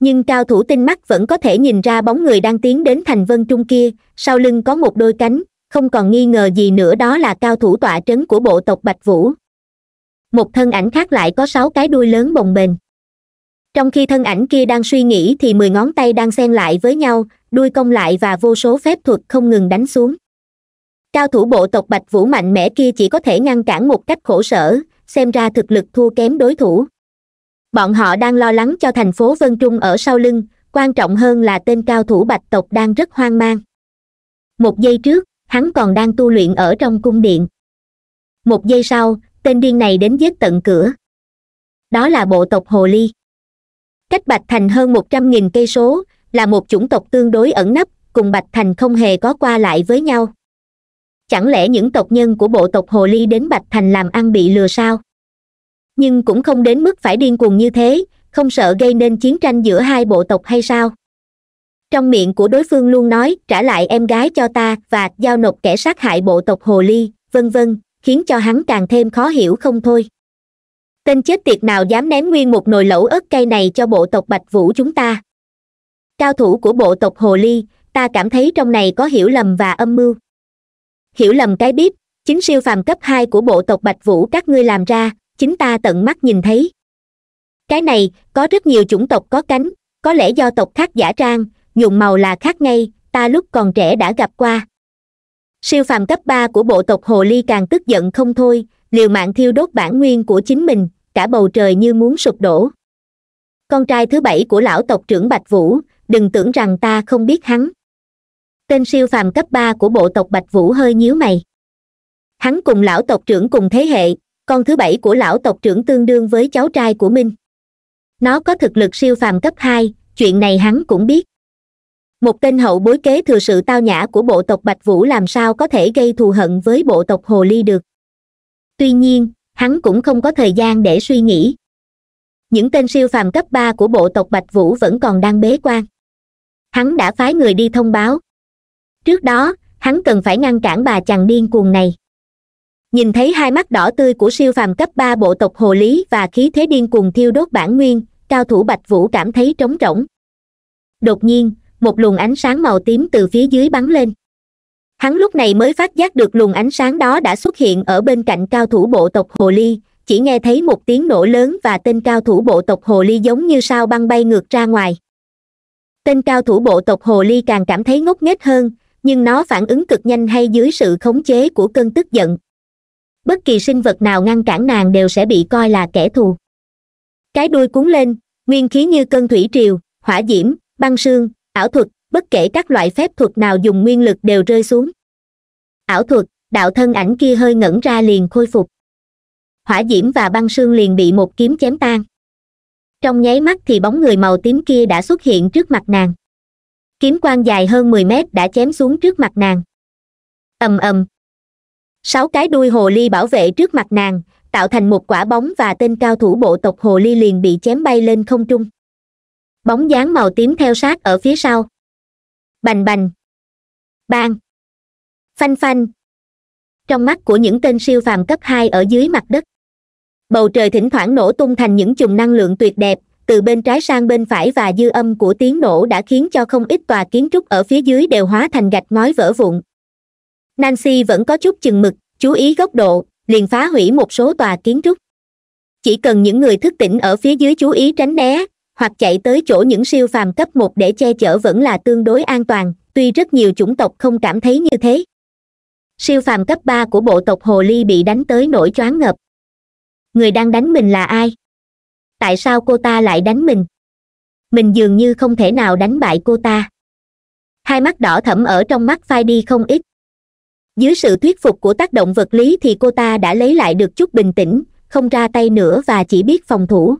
nhưng cao thủ tinh mắt vẫn có thể nhìn ra bóng người đang tiến đến thành vân trung kia sau lưng có một đôi cánh không còn nghi ngờ gì nữa đó là cao thủ tọa trấn của bộ tộc bạch vũ một thân ảnh khác lại có sáu cái đuôi lớn bồng bềnh trong khi thân ảnh kia đang suy nghĩ thì mười ngón tay đang xen lại với nhau đuôi cong lại và vô số phép thuật không ngừng đánh xuống cao thủ bộ tộc bạch vũ mạnh mẽ kia chỉ có thể ngăn cản một cách khổ sở xem ra thực lực thua kém đối thủ bọn họ đang lo lắng cho thành phố vân trung ở sau lưng quan trọng hơn là tên cao thủ bạch tộc đang rất hoang mang một giây trước hắn còn đang tu luyện ở trong cung điện một giây sau tên điên này đến giết tận cửa đó là bộ tộc hồ ly cách bạch thành hơn một trăm nghìn cây số là một chủng tộc tương đối ẩn nấp cùng bạch thành không hề có qua lại với nhau chẳng lẽ những tộc nhân của bộ tộc hồ ly đến bạch thành làm ăn bị lừa sao nhưng cũng không đến mức phải điên cuồng như thế không sợ gây nên chiến tranh giữa hai bộ tộc hay sao trong miệng của đối phương luôn nói trả lại em gái cho ta và giao nộp kẻ sát hại bộ tộc hồ ly vân vân khiến cho hắn càng thêm khó hiểu không thôi tên chết tiệt nào dám ném nguyên một nồi lẩu ớt cây này cho bộ tộc bạch vũ chúng ta cao thủ của bộ tộc hồ ly ta cảm thấy trong này có hiểu lầm và âm mưu hiểu lầm cái bíp chính siêu phàm cấp hai của bộ tộc bạch vũ các ngươi làm ra chính ta tận mắt nhìn thấy cái này có rất nhiều chủng tộc có cánh có lẽ do tộc khác giả trang nhuộm màu là khác ngay ta lúc còn trẻ đã gặp qua siêu phàm cấp ba của bộ tộc hồ ly càng tức giận không thôi liều mạng thiêu đốt bản nguyên của chính mình cả bầu trời như muốn sụp đổ con trai thứ bảy của lão tộc trưởng bạch vũ đừng tưởng rằng ta không biết hắn tên siêu phàm cấp ba của bộ tộc bạch vũ hơi nhíu mày hắn cùng lão tộc trưởng cùng thế hệ con thứ bảy của lão tộc trưởng tương đương với cháu trai của minh nó có thực lực siêu phàm cấp hai chuyện này hắn cũng biết một tên hậu bối kế thừa sự tao nhã của bộ tộc bạch vũ làm sao có thể gây thù hận với bộ tộc hồ ly được tuy nhiên hắn cũng không có thời gian để suy nghĩ những tên siêu phàm cấp ba của bộ tộc bạch vũ vẫn còn đang bế quan hắn đã phái người đi thông báo trước đó hắn cần phải ngăn cản bà chàng điên cuồng này nhìn thấy hai mắt đỏ tươi của siêu phàm cấp ba bộ tộc hồ lý và khí thế điên cuồng thiêu đốt bản nguyên cao thủ bạch vũ cảm thấy trống rỗng đột nhiên một luồng ánh sáng màu tím từ phía dưới bắn lên hắn lúc này mới phát giác được luồng ánh sáng đó đã xuất hiện ở bên cạnh cao thủ bộ tộc hồ ly chỉ nghe thấy một tiếng nổ lớn và tên cao thủ bộ tộc hồ ly giống như sao băng bay ngược ra ngoài tên cao thủ bộ tộc hồ ly càng cảm thấy ngốc nghếch hơn nhưng nó phản ứng cực nhanh hay dưới sự khống chế của cơn tức giận bất kỳ sinh vật nào ngăn cản nàng đều sẽ bị coi là kẻ thù cái đuôi cuốn lên nguyên khí như cơn thủy triều hỏa diễm băng sương ảo thuật bất kể các loại phép thuật nào dùng nguyên lực đều rơi xuống ảo thuật đạo thân ảnh kia hơi ngẩn ra liền khôi phục hỏa diễm và băng sương liền bị một kiếm chém tan trong nháy mắt thì bóng người màu tím kia đã xuất hiện trước mặt nàng kiếm quang dài hơn mười mét đã chém xuống trước mặt nàng ầm ầm sáu cái đuôi hồ ly bảo vệ trước mặt nàng tạo thành một quả bóng và tên cao thủ bộ tộc hồ ly liền bị chém bay lên không trung bóng dáng màu tím theo sát ở phía sau bành bành bang phanh phanh trong mắt của những tên siêu phàm cấp hai ở dưới mặt đất bầu trời thỉnh thoảng nổ tung thành những chùm năng lượng tuyệt đẹp từ bên trái sang bên phải và dư âm của tiếng nổ đã khiến cho không ít tòa kiến trúc ở phía dưới đều hóa thành gạch ngói vỡ vụn nancy vẫn có chút chừng mực chú ý góc độ liền phá hủy một số tòa kiến trúc chỉ cần những người thức tỉnh ở phía dưới chú ý tránh né hoặc chạy tới chỗ những siêu phàm cấp một để che chở vẫn là tương đối an toàn tuy rất nhiều chủng tộc không cảm thấy như thế siêu phàm cấp ba của bộ tộc hồ ly bị đánh tới nổi choáng ngợp người đang đánh mình là ai tại sao cô ta lại đánh mình mình dường như không thể nào đánh bại cô ta hai mắt đỏ thẫm ở trong mắt phai đi không ít dưới sự thuyết phục của tác động vật lý thì cô ta đã lấy lại được chút bình tĩnh không ra tay nữa và chỉ biết phòng thủ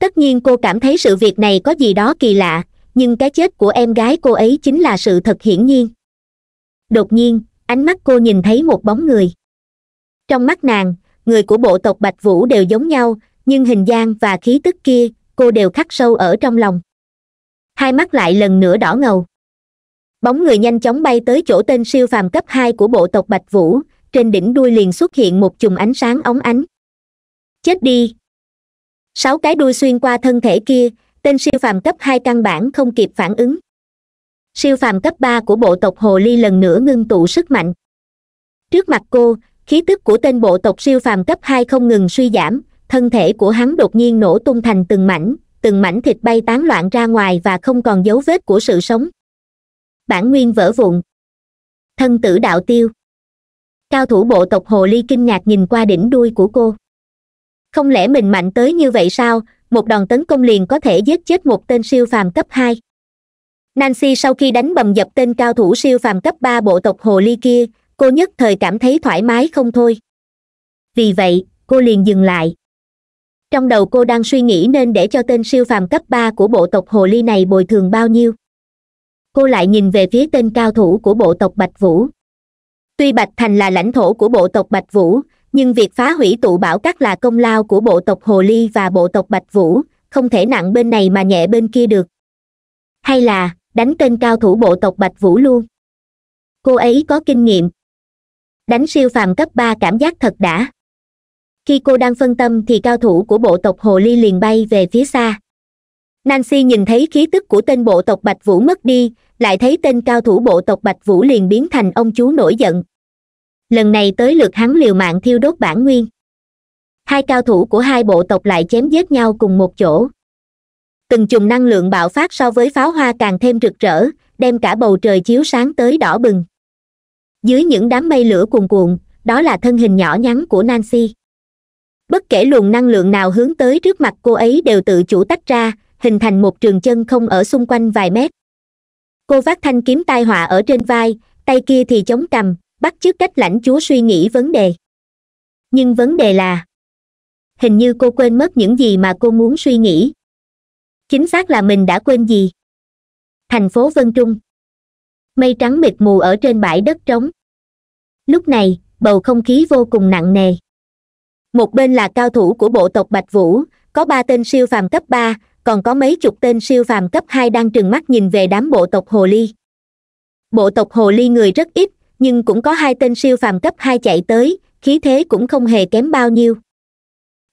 tất nhiên cô cảm thấy sự việc này có gì đó kỳ lạ nhưng cái chết của em gái cô ấy chính là sự thật hiển nhiên đột nhiên ánh mắt cô nhìn thấy một bóng người trong mắt nàng người của bộ tộc bạch vũ đều giống nhau nhưng hình dáng và khí tức kia cô đều khắc sâu ở trong lòng hai mắt lại lần nữa đỏ ngầu bóng người nhanh chóng bay tới chỗ tên siêu phàm cấp hai của bộ tộc bạch vũ trên đỉnh đuôi liền xuất hiện một chùm ánh sáng óng ánh chết đi sáu cái đuôi xuyên qua thân thể kia tên siêu phàm cấp hai căn bản không kịp phản ứng siêu phàm cấp ba của bộ tộc hồ ly lần nữa ngưng tụ sức mạnh trước mặt cô khí tức của tên bộ tộc siêu phàm cấp hai không ngừng suy giảm thân thể của hắn đột nhiên nổ tung thành từng mảnh từng mảnh thịt bay tán loạn ra ngoài và không còn dấu vết của sự sống bản nguyên vỡ vụn thân tử đạo tiêu cao thủ bộ tộc hồ ly kinh ngạc nhìn qua đỉnh đuôi của cô không lẽ mình mạnh tới như vậy sao một đòn tấn công liền có thể giết chết một tên siêu phàm cấp hai nancy sau khi đánh bầm dập tên cao thủ siêu phàm cấp ba bộ tộc hồ ly kia cô nhất thời cảm thấy thoải mái không thôi vì vậy cô liền dừng lại trong đầu cô đang suy nghĩ nên để cho tên siêu phàm cấp ba của bộ tộc hồ ly này bồi thường bao nhiêu cô lại nhìn về phía tên cao thủ của bộ tộc bạch vũ tuy bạch thành là lãnh thổ của bộ tộc bạch vũ nhưng việc phá hủy tụ bảo các là công lao của bộ tộc hồ ly và bộ tộc bạch vũ không thể nặng bên này mà nhẹ bên kia được hay là đánh tên cao thủ bộ tộc bạch vũ luôn cô ấy có kinh nghiệm đánh siêu phàm cấp ba cảm giác thật đã khi cô đang phân tâm thì cao thủ của bộ tộc hồ ly liền bay về phía xa nancy nhìn thấy khí tức của tên bộ tộc bạch vũ mất đi lại thấy tên cao thủ bộ tộc bạch vũ liền biến thành ông chú nổi giận lần này tới lượt hắn liều mạng thiêu đốt bản nguyên hai cao thủ của hai bộ tộc lại chém giết nhau cùng một chỗ từng chùm năng lượng bạo phát so với pháo hoa càng thêm rực rỡ đem cả bầu trời chiếu sáng tới đỏ bừng dưới những đám mây lửa cuồn cuộn đó là thân hình nhỏ nhắn của nancy bất kể luồng năng lượng nào hướng tới trước mặt cô ấy đều tự chủ tách ra hình thành một trường chân không ở xung quanh vài mét cô vác thanh kiếm tai họa ở trên vai tay kia thì chống cầm bắt chước cách lãnh chúa suy nghĩ vấn đề nhưng vấn đề là hình như cô quên mất những gì mà cô muốn suy nghĩ chính xác là mình đã quên gì thành phố vân trung mây trắng mịt mù ở trên bãi đất trống lúc này bầu không khí vô cùng nặng nề một bên là cao thủ của bộ tộc bạch vũ có ba tên siêu phàm cấp ba còn có mấy chục tên siêu phàm cấp hai đang trừng mắt nhìn về đám bộ tộc hồ ly bộ tộc hồ ly người rất ít nhưng cũng có hai tên siêu phàm cấp hai chạy tới khí thế cũng không hề kém bao nhiêu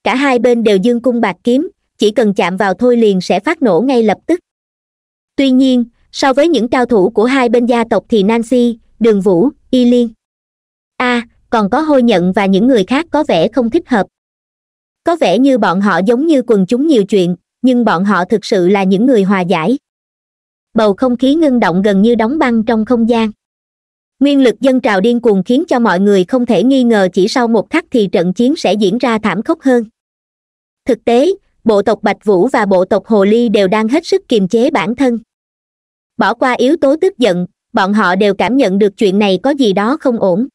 cả hai bên đều dương cung bạc kiếm chỉ cần chạm vào thôi liền sẽ phát nổ ngay lập tức tuy nhiên so với những cao thủ của hai bên gia tộc thì nancy đường vũ y liên a à, còn có hôi nhận và những người khác có vẻ không thích hợp có vẻ như bọn họ giống như quần chúng nhiều chuyện nhưng bọn họ thực sự là những người hòa giải bầu không khí ngưng động gần như đóng băng trong không gian nguyên lực dân trào điên cuồng khiến cho mọi người không thể nghi ngờ chỉ sau một khắc thì trận chiến sẽ diễn ra thảm khốc hơn thực tế bộ tộc bạch vũ và bộ tộc hồ ly đều đang hết sức kiềm chế bản thân bỏ qua yếu tố tức giận bọn họ đều cảm nhận được chuyện này có gì đó không ổn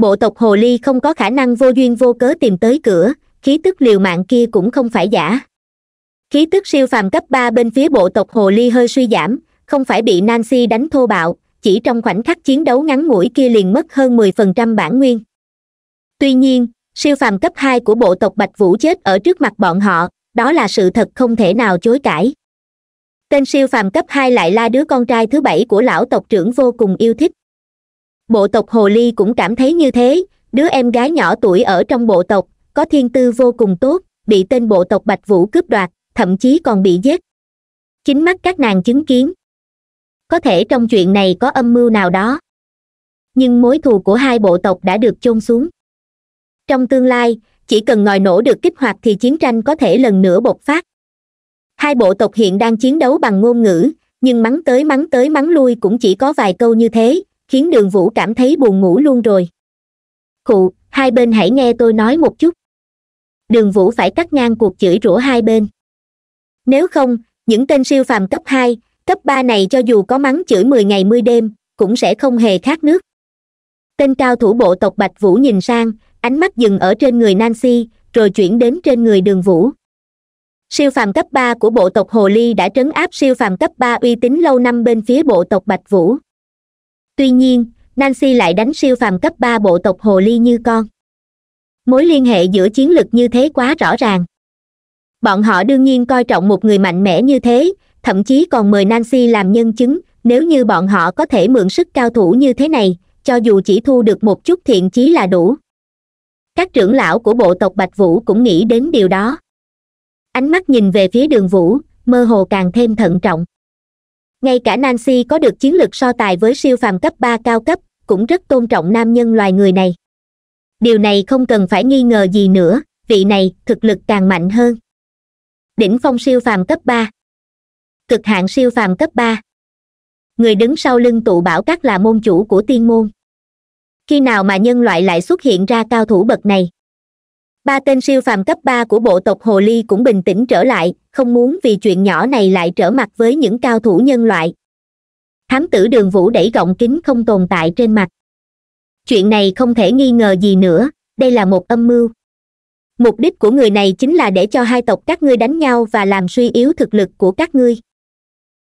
bộ tộc hồ ly không có khả năng vô duyên vô cớ tìm tới cửa khí tức liều mạng kia cũng không phải giả khí tức siêu phàm cấp ba bên phía bộ tộc hồ ly hơi suy giảm không phải bị nancy đánh thô bạo chỉ trong khoảnh khắc chiến đấu ngắn ngủi kia liền mất hơn mười phần trăm bản nguyên tuy nhiên siêu phàm cấp hai của bộ tộc bạch vũ chết ở trước mặt bọn họ đó là sự thật không thể nào chối cãi tên siêu phàm cấp hai lại là đứa con trai thứ bảy của lão tộc trưởng vô cùng yêu thích bộ tộc hồ ly cũng cảm thấy như thế đứa em gái nhỏ tuổi ở trong bộ tộc có thiên tư vô cùng tốt bị tên bộ tộc bạch vũ cướp đoạt thậm chí còn bị giết chính mắt các nàng chứng kiến có thể trong chuyện này có âm mưu nào đó nhưng mối thù của hai bộ tộc đã được chôn xuống trong tương lai chỉ cần ngòi nổ được kích hoạt thì chiến tranh có thể lần nữa bộc phát hai bộ tộc hiện đang chiến đấu bằng ngôn ngữ nhưng mắng tới mắng tới mắng lui cũng chỉ có vài câu như thế khiến đường vũ cảm thấy buồn ngủ luôn rồi Cụ, hai bên hãy nghe tôi nói một chút đường vũ phải cắt ngang cuộc chửi rủa hai bên nếu không những tên siêu phàm cấp hai cấp ba này cho dù có mắng chửi mười ngày mươi đêm cũng sẽ không hề khát nước tên cao thủ bộ tộc bạch vũ nhìn sang ánh mắt dừng ở trên người nancy rồi chuyển đến trên người đường vũ siêu phàm cấp ba của bộ tộc hồ ly đã trấn áp siêu phàm cấp ba uy tín lâu năm bên phía bộ tộc bạch vũ tuy nhiên nancy lại đánh siêu phàm cấp ba bộ tộc hồ ly như con mối liên hệ giữa chiến lực như thế quá rõ ràng bọn họ đương nhiên coi trọng một người mạnh mẽ như thế thậm chí còn mời nancy làm nhân chứng nếu như bọn họ có thể mượn sức cao thủ như thế này cho dù chỉ thu được một chút thiện chí là đủ các trưởng lão của bộ tộc bạch vũ cũng nghĩ đến điều đó ánh mắt nhìn về phía đường vũ mơ hồ càng thêm thận trọng ngay cả nancy có được chiến lược so tài với siêu phàm cấp ba cao cấp cũng rất tôn trọng nam nhân loài người này điều này không cần phải nghi ngờ gì nữa vị này thực lực càng mạnh hơn đỉnh phong siêu phàm cấp ba cực hạn siêu phàm cấp ba người đứng sau lưng tụ bảo các là môn chủ của tiên môn khi nào mà nhân loại lại xuất hiện ra cao thủ bậc này ba tên siêu phàm cấp ba của bộ tộc hồ ly cũng bình tĩnh trở lại không muốn vì chuyện nhỏ này lại trở mặt với những cao thủ nhân loại thám tử đường vũ đẩy gọng kính không tồn tại trên mặt chuyện này không thể nghi ngờ gì nữa đây là một âm mưu mục đích của người này chính là để cho hai tộc các ngươi đánh nhau và làm suy yếu thực lực của các ngươi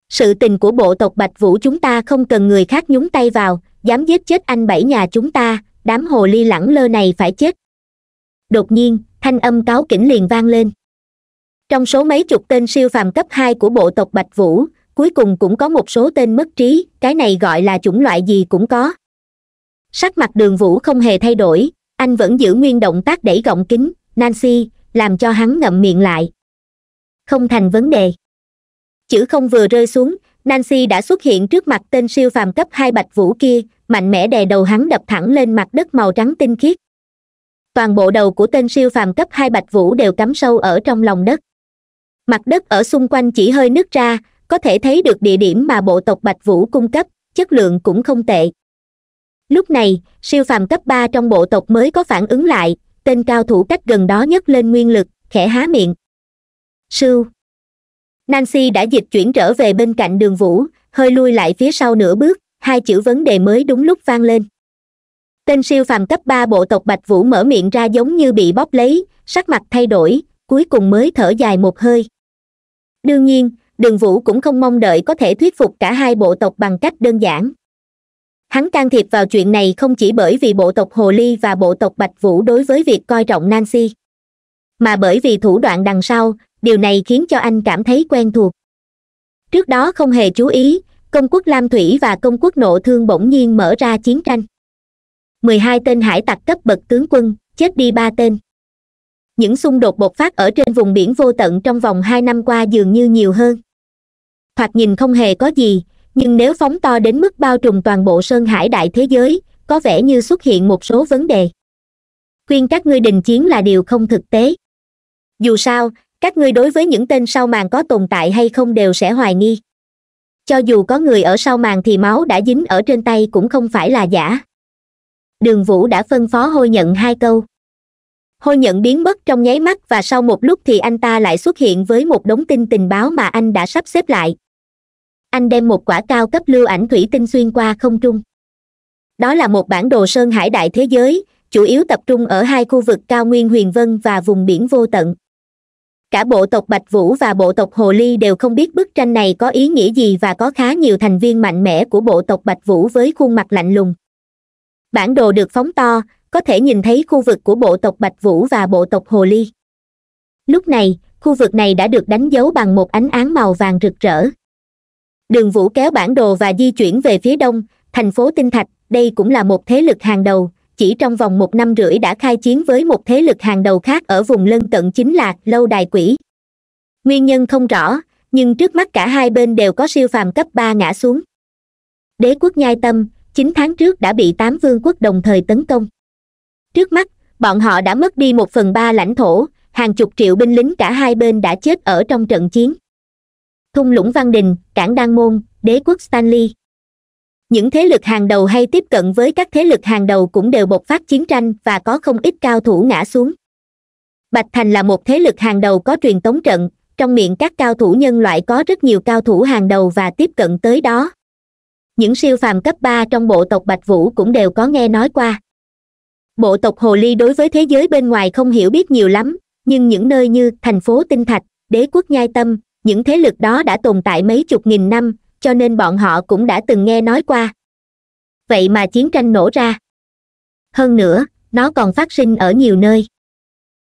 sự tình của bộ tộc bạch vũ chúng ta không cần người khác nhúng tay vào dám giết chết anh bảy nhà chúng ta đám hồ ly lẳng lơ này phải chết đột nhiên thanh âm cáo kỉnh liền vang lên trong số mấy chục tên siêu phàm cấp hai của bộ tộc bạch vũ cuối cùng cũng có một số tên mất trí cái này gọi là chủng loại gì cũng có sắc mặt đường vũ không hề thay đổi anh vẫn giữ nguyên động tác đẩy gọng kính nancy làm cho hắn ngậm miệng lại không thành vấn đề chữ không vừa rơi xuống nancy đã xuất hiện trước mặt tên siêu phàm cấp hai bạch vũ kia mạnh mẽ đè đầu hắn đập thẳng lên mặt đất màu trắng tinh khiết toàn bộ đầu của tên siêu phàm cấp hai bạch vũ đều cắm sâu ở trong lòng đất mặt đất ở xung quanh chỉ hơi nứt ra có thể thấy được địa điểm mà bộ tộc bạch vũ cung cấp chất lượng cũng không tệ lúc này siêu phàm cấp ba trong bộ tộc mới có phản ứng lại tên cao thủ cách gần đó nhấc lên nguyên lực khẽ há miệng sưu nancy đã dịch chuyển trở về bên cạnh đường vũ hơi lui lại phía sau nửa bước hai chữ vấn đề mới đúng lúc vang lên tên siêu phàm cấp ba bộ tộc bạch vũ mở miệng ra giống như bị bóp lấy sắc mặt thay đổi cuối cùng mới thở dài một hơi đương nhiên đường vũ cũng không mong đợi có thể thuyết phục cả hai bộ tộc bằng cách đơn giản hắn can thiệp vào chuyện này không chỉ bởi vì bộ tộc hồ ly và bộ tộc bạch vũ đối với việc coi trọng nancy mà bởi vì thủ đoạn đằng sau điều này khiến cho anh cảm thấy quen thuộc trước đó không hề chú ý công quốc lam thủy và công quốc nộ thương bỗng nhiên mở ra chiến tranh mười hai tên hải tặc cấp bậc tướng quân chết đi ba tên những xung đột bộc phát ở trên vùng biển vô tận trong vòng hai năm qua dường như nhiều hơn thoạt nhìn không hề có gì nhưng nếu phóng to đến mức bao trùm toàn bộ sơn hải đại thế giới có vẻ như xuất hiện một số vấn đề khuyên các ngươi đình chiến là điều không thực tế dù sao các ngươi đối với những tên sau màn có tồn tại hay không đều sẽ hoài nghi cho dù có người ở sau màn thì máu đã dính ở trên tay cũng không phải là giả đường vũ đã phân phó hôi nhận hai câu hôi nhận biến mất trong nháy mắt và sau một lúc thì anh ta lại xuất hiện với một đống tin tình báo mà anh đã sắp xếp lại anh đem một quả cao cấp lưu ảnh thủy tinh xuyên qua không trung đó là một bản đồ sơn hải đại thế giới chủ yếu tập trung ở hai khu vực cao nguyên huyền vân và vùng biển vô tận cả bộ tộc bạch vũ và bộ tộc hồ ly đều không biết bức tranh này có ý nghĩa gì và có khá nhiều thành viên mạnh mẽ của bộ tộc bạch vũ với khuôn mặt lạnh lùng bản đồ được phóng to có thể nhìn thấy khu vực của bộ tộc bạch vũ và bộ tộc hồ ly lúc này khu vực này đã được đánh dấu bằng một ánh án màu vàng rực rỡ đường vũ kéo bản đồ và di chuyển về phía đông thành phố tinh thạch đây cũng là một thế lực hàng đầu chỉ trong vòng một năm rưỡi đã khai chiến với một thế lực hàng đầu khác ở vùng lân cận chính là lâu đài quỷ nguyên nhân không rõ nhưng trước mắt cả hai bên đều có siêu phàm cấp ba ngã xuống đế quốc nhai tâm chín tháng trước đã bị tám vương quốc đồng thời tấn công trước mắt bọn họ đã mất đi một phần ba lãnh thổ hàng chục triệu binh lính cả hai bên đã chết ở trong trận chiến thung lũng văn đình cảng đan môn đế quốc stanley những thế lực hàng đầu hay tiếp cận với các thế lực hàng đầu cũng đều bộc phát chiến tranh và có không ít cao thủ ngã xuống bạch thành là một thế lực hàng đầu có truyền tống trận trong miệng các cao thủ nhân loại có rất nhiều cao thủ hàng đầu và tiếp cận tới đó những siêu phàm cấp ba trong bộ tộc bạch vũ cũng đều có nghe nói qua bộ tộc hồ ly đối với thế giới bên ngoài không hiểu biết nhiều lắm nhưng những nơi như thành phố tinh thạch đế quốc nhai tâm những thế lực đó đã tồn tại mấy chục nghìn năm cho nên bọn họ cũng đã từng nghe nói qua vậy mà chiến tranh nổ ra hơn nữa nó còn phát sinh ở nhiều nơi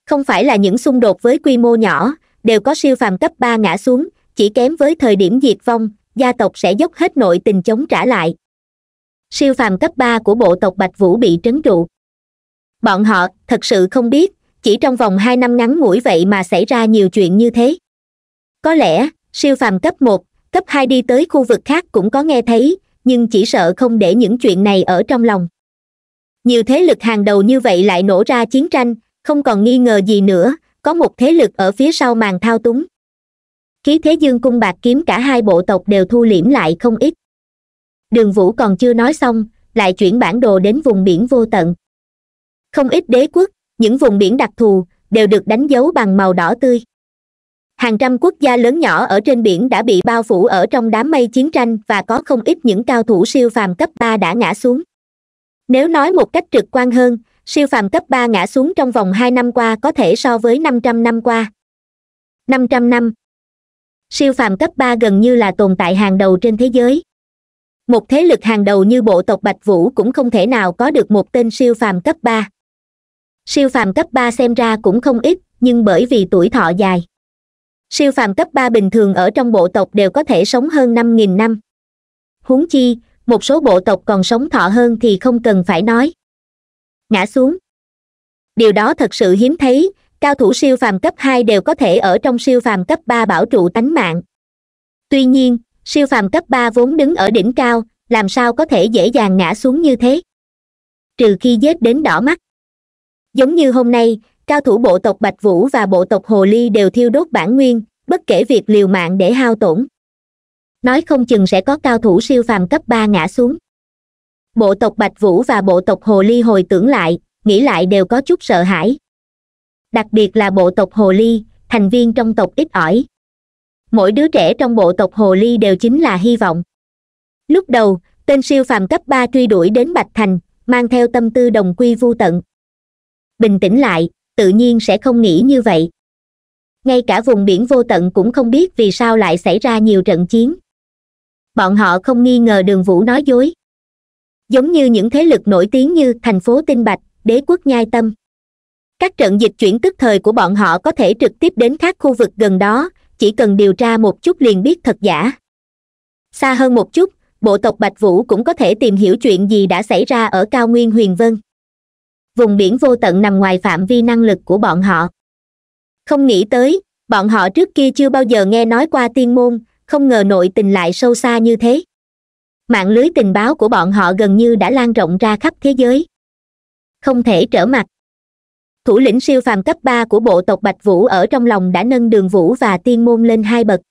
không phải là những xung đột với quy mô nhỏ đều có siêu phàm cấp ba ngã xuống chỉ kém với thời điểm diệt vong gia tộc sẽ dốc hết nội tình chống trả lại siêu phàm cấp ba của bộ tộc bạch vũ bị trấn trụ bọn họ thật sự không biết chỉ trong vòng hai năm ngắn ngủi vậy mà xảy ra nhiều chuyện như thế có lẽ siêu phàm cấp một cấp hai đi tới khu vực khác cũng có nghe thấy nhưng chỉ sợ không để những chuyện này ở trong lòng nhiều thế lực hàng đầu như vậy lại nổ ra chiến tranh không còn nghi ngờ gì nữa có một thế lực ở phía sau màn thao túng khí thế dương cung bạc kiếm cả hai bộ tộc đều thu liễm lại không ít đường vũ còn chưa nói xong lại chuyển bản đồ đến vùng biển vô tận không ít đế quốc những vùng biển đặc thù đều được đánh dấu bằng màu đỏ tươi hàng trăm quốc gia lớn nhỏ ở trên biển đã bị bao phủ ở trong đám mây chiến tranh và có không ít những cao thủ siêu phàm cấp ba đã ngã xuống nếu nói một cách trực quan hơn siêu phàm cấp ba ngã xuống trong vòng hai năm qua có thể so với năm trăm năm qua năm trăm năm siêu phàm cấp ba gần như là tồn tại hàng đầu trên thế giới một thế lực hàng đầu như bộ tộc bạch vũ cũng không thể nào có được một tên siêu phàm cấp ba siêu phàm cấp ba xem ra cũng không ít nhưng bởi vì tuổi thọ dài siêu phàm cấp ba bình thường ở trong bộ tộc đều có thể sống hơn năm nghìn năm huống chi một số bộ tộc còn sống thọ hơn thì không cần phải nói ngã xuống điều đó thật sự hiếm thấy cao thủ siêu phàm cấp hai đều có thể ở trong siêu phàm cấp ba bảo trụ tánh mạng tuy nhiên siêu phàm cấp ba vốn đứng ở đỉnh cao làm sao có thể dễ dàng ngã xuống như thế trừ khi giết đến đỏ mắt giống như hôm nay cao thủ bộ tộc bạch vũ và bộ tộc hồ ly đều thiêu đốt bản nguyên bất kể việc liều mạng để hao tổn nói không chừng sẽ có cao thủ siêu phàm cấp ba ngã xuống bộ tộc bạch vũ và bộ tộc hồ ly hồi tưởng lại nghĩ lại đều có chút sợ hãi đặc biệt là bộ tộc hồ ly thành viên trong tộc ít ỏi mỗi đứa trẻ trong bộ tộc hồ ly đều chính là hy vọng lúc đầu tên siêu phàm cấp ba truy đuổi đến bạch thành mang theo tâm tư đồng quy vô tận bình tĩnh lại tự nhiên sẽ không nghĩ như vậy ngay cả vùng biển vô tận cũng không biết vì sao lại xảy ra nhiều trận chiến bọn họ không nghi ngờ đường vũ nói dối giống như những thế lực nổi tiếng như thành phố tinh bạch đế quốc nhai tâm các trận dịch chuyển tức thời của bọn họ có thể trực tiếp đến các khu vực gần đó chỉ cần điều tra một chút liền biết thật giả xa hơn một chút bộ tộc bạch vũ cũng có thể tìm hiểu chuyện gì đã xảy ra ở cao nguyên huyền vân vùng biển vô tận nằm ngoài phạm vi năng lực của bọn họ không nghĩ tới bọn họ trước kia chưa bao giờ nghe nói qua tiên môn không ngờ nội tình lại sâu xa như thế mạng lưới tình báo của bọn họ gần như đã lan rộng ra khắp thế giới không thể trở mặt thủ lĩnh siêu phàm cấp ba của bộ tộc bạch vũ ở trong lòng đã nâng đường vũ và tiên môn lên hai bậc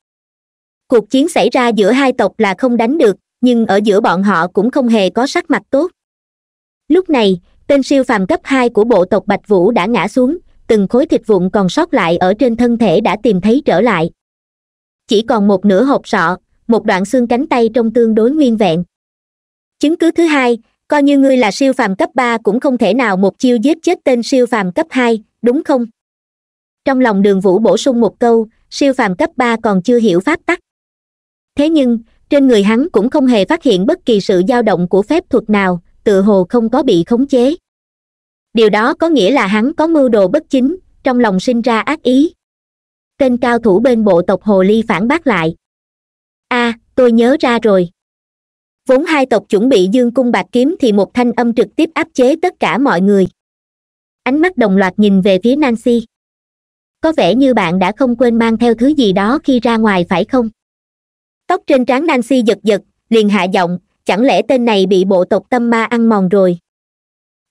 cuộc chiến xảy ra giữa hai tộc là không đánh được nhưng ở giữa bọn họ cũng không hề có sắc mặt tốt lúc này tên siêu phàm cấp hai của bộ tộc bạch vũ đã ngã xuống từng khối thịt vụn còn sót lại ở trên thân thể đã tìm thấy trở lại chỉ còn một nửa hộp sọ một đoạn xương cánh tay trông tương đối nguyên vẹn chứng cứ thứ hai coi như ngươi là siêu phàm cấp ba cũng không thể nào một chiêu giết chết tên siêu phàm cấp hai đúng không trong lòng đường vũ bổ sung một câu siêu phàm cấp ba còn chưa hiểu pháp tắc thế nhưng trên người hắn cũng không hề phát hiện bất kỳ sự dao động của phép thuật nào tựa hồ không có bị khống chế điều đó có nghĩa là hắn có mưu đồ bất chính trong lòng sinh ra ác ý tên cao thủ bên bộ tộc hồ ly phản bác lại a à, tôi nhớ ra rồi vốn hai tộc chuẩn bị dương cung bạc kiếm thì một thanh âm trực tiếp áp chế tất cả mọi người ánh mắt đồng loạt nhìn về phía nancy có vẻ như bạn đã không quên mang theo thứ gì đó khi ra ngoài phải không tóc trên trán nancy giật giật liền hạ giọng chẳng lẽ tên này bị bộ tộc tâm ma ăn mòn rồi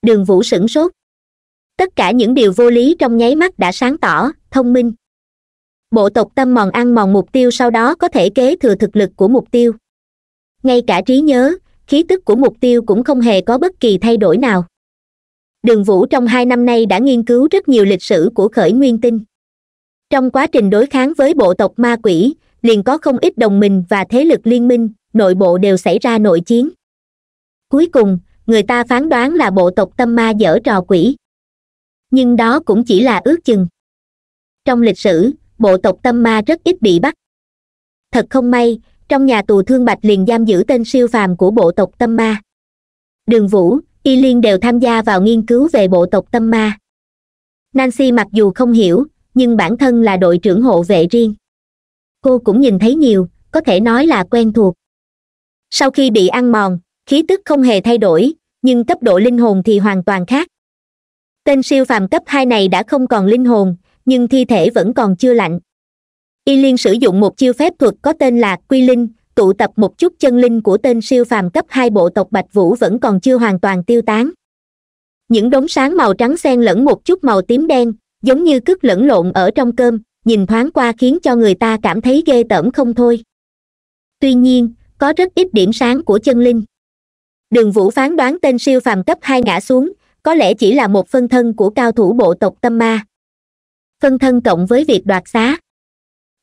đường vũ sửng sốt tất cả những điều vô lý trong nháy mắt đã sáng tỏ thông minh bộ tộc tâm mòn ăn mòn mục tiêu sau đó có thể kế thừa thực lực của mục tiêu ngay cả trí nhớ khí tức của mục tiêu cũng không hề có bất kỳ thay đổi nào đường vũ trong hai năm nay đã nghiên cứu rất nhiều lịch sử của khởi nguyên tinh trong quá trình đối kháng với bộ tộc ma quỷ liền có không ít đồng minh và thế lực liên minh nội bộ đều xảy ra nội chiến cuối cùng người ta phán đoán là bộ tộc tâm ma dở trò quỷ nhưng đó cũng chỉ là ước chừng trong lịch sử bộ tộc tâm ma rất ít bị bắt thật không may trong nhà tù thương bạch liền giam giữ tên siêu phàm của bộ tộc tâm ma đường vũ y liên đều tham gia vào nghiên cứu về bộ tộc tâm ma nancy mặc dù không hiểu nhưng bản thân là đội trưởng hộ vệ riêng cô cũng nhìn thấy nhiều có thể nói là quen thuộc sau khi bị ăn mòn khí tức không hề thay đổi nhưng cấp độ linh hồn thì hoàn toàn khác tên siêu phàm cấp hai này đã không còn linh hồn nhưng thi thể vẫn còn chưa lạnh y liên sử dụng một chiêu phép thuật có tên là quy linh tụ tập một chút chân linh của tên siêu phàm cấp hai bộ tộc bạch vũ vẫn còn chưa hoàn toàn tiêu tán những đống sáng màu trắng xen lẫn một chút màu tím đen giống như cứt lẫn lộn ở trong cơm nhìn thoáng qua khiến cho người ta cảm thấy ghê tởm không thôi tuy nhiên có rất ít điểm sáng của chân linh đường vũ phán đoán tên siêu phàm cấp hai ngã xuống có lẽ chỉ là một phân thân của cao thủ bộ tộc tâm ma phân thân cộng với việc đoạt xá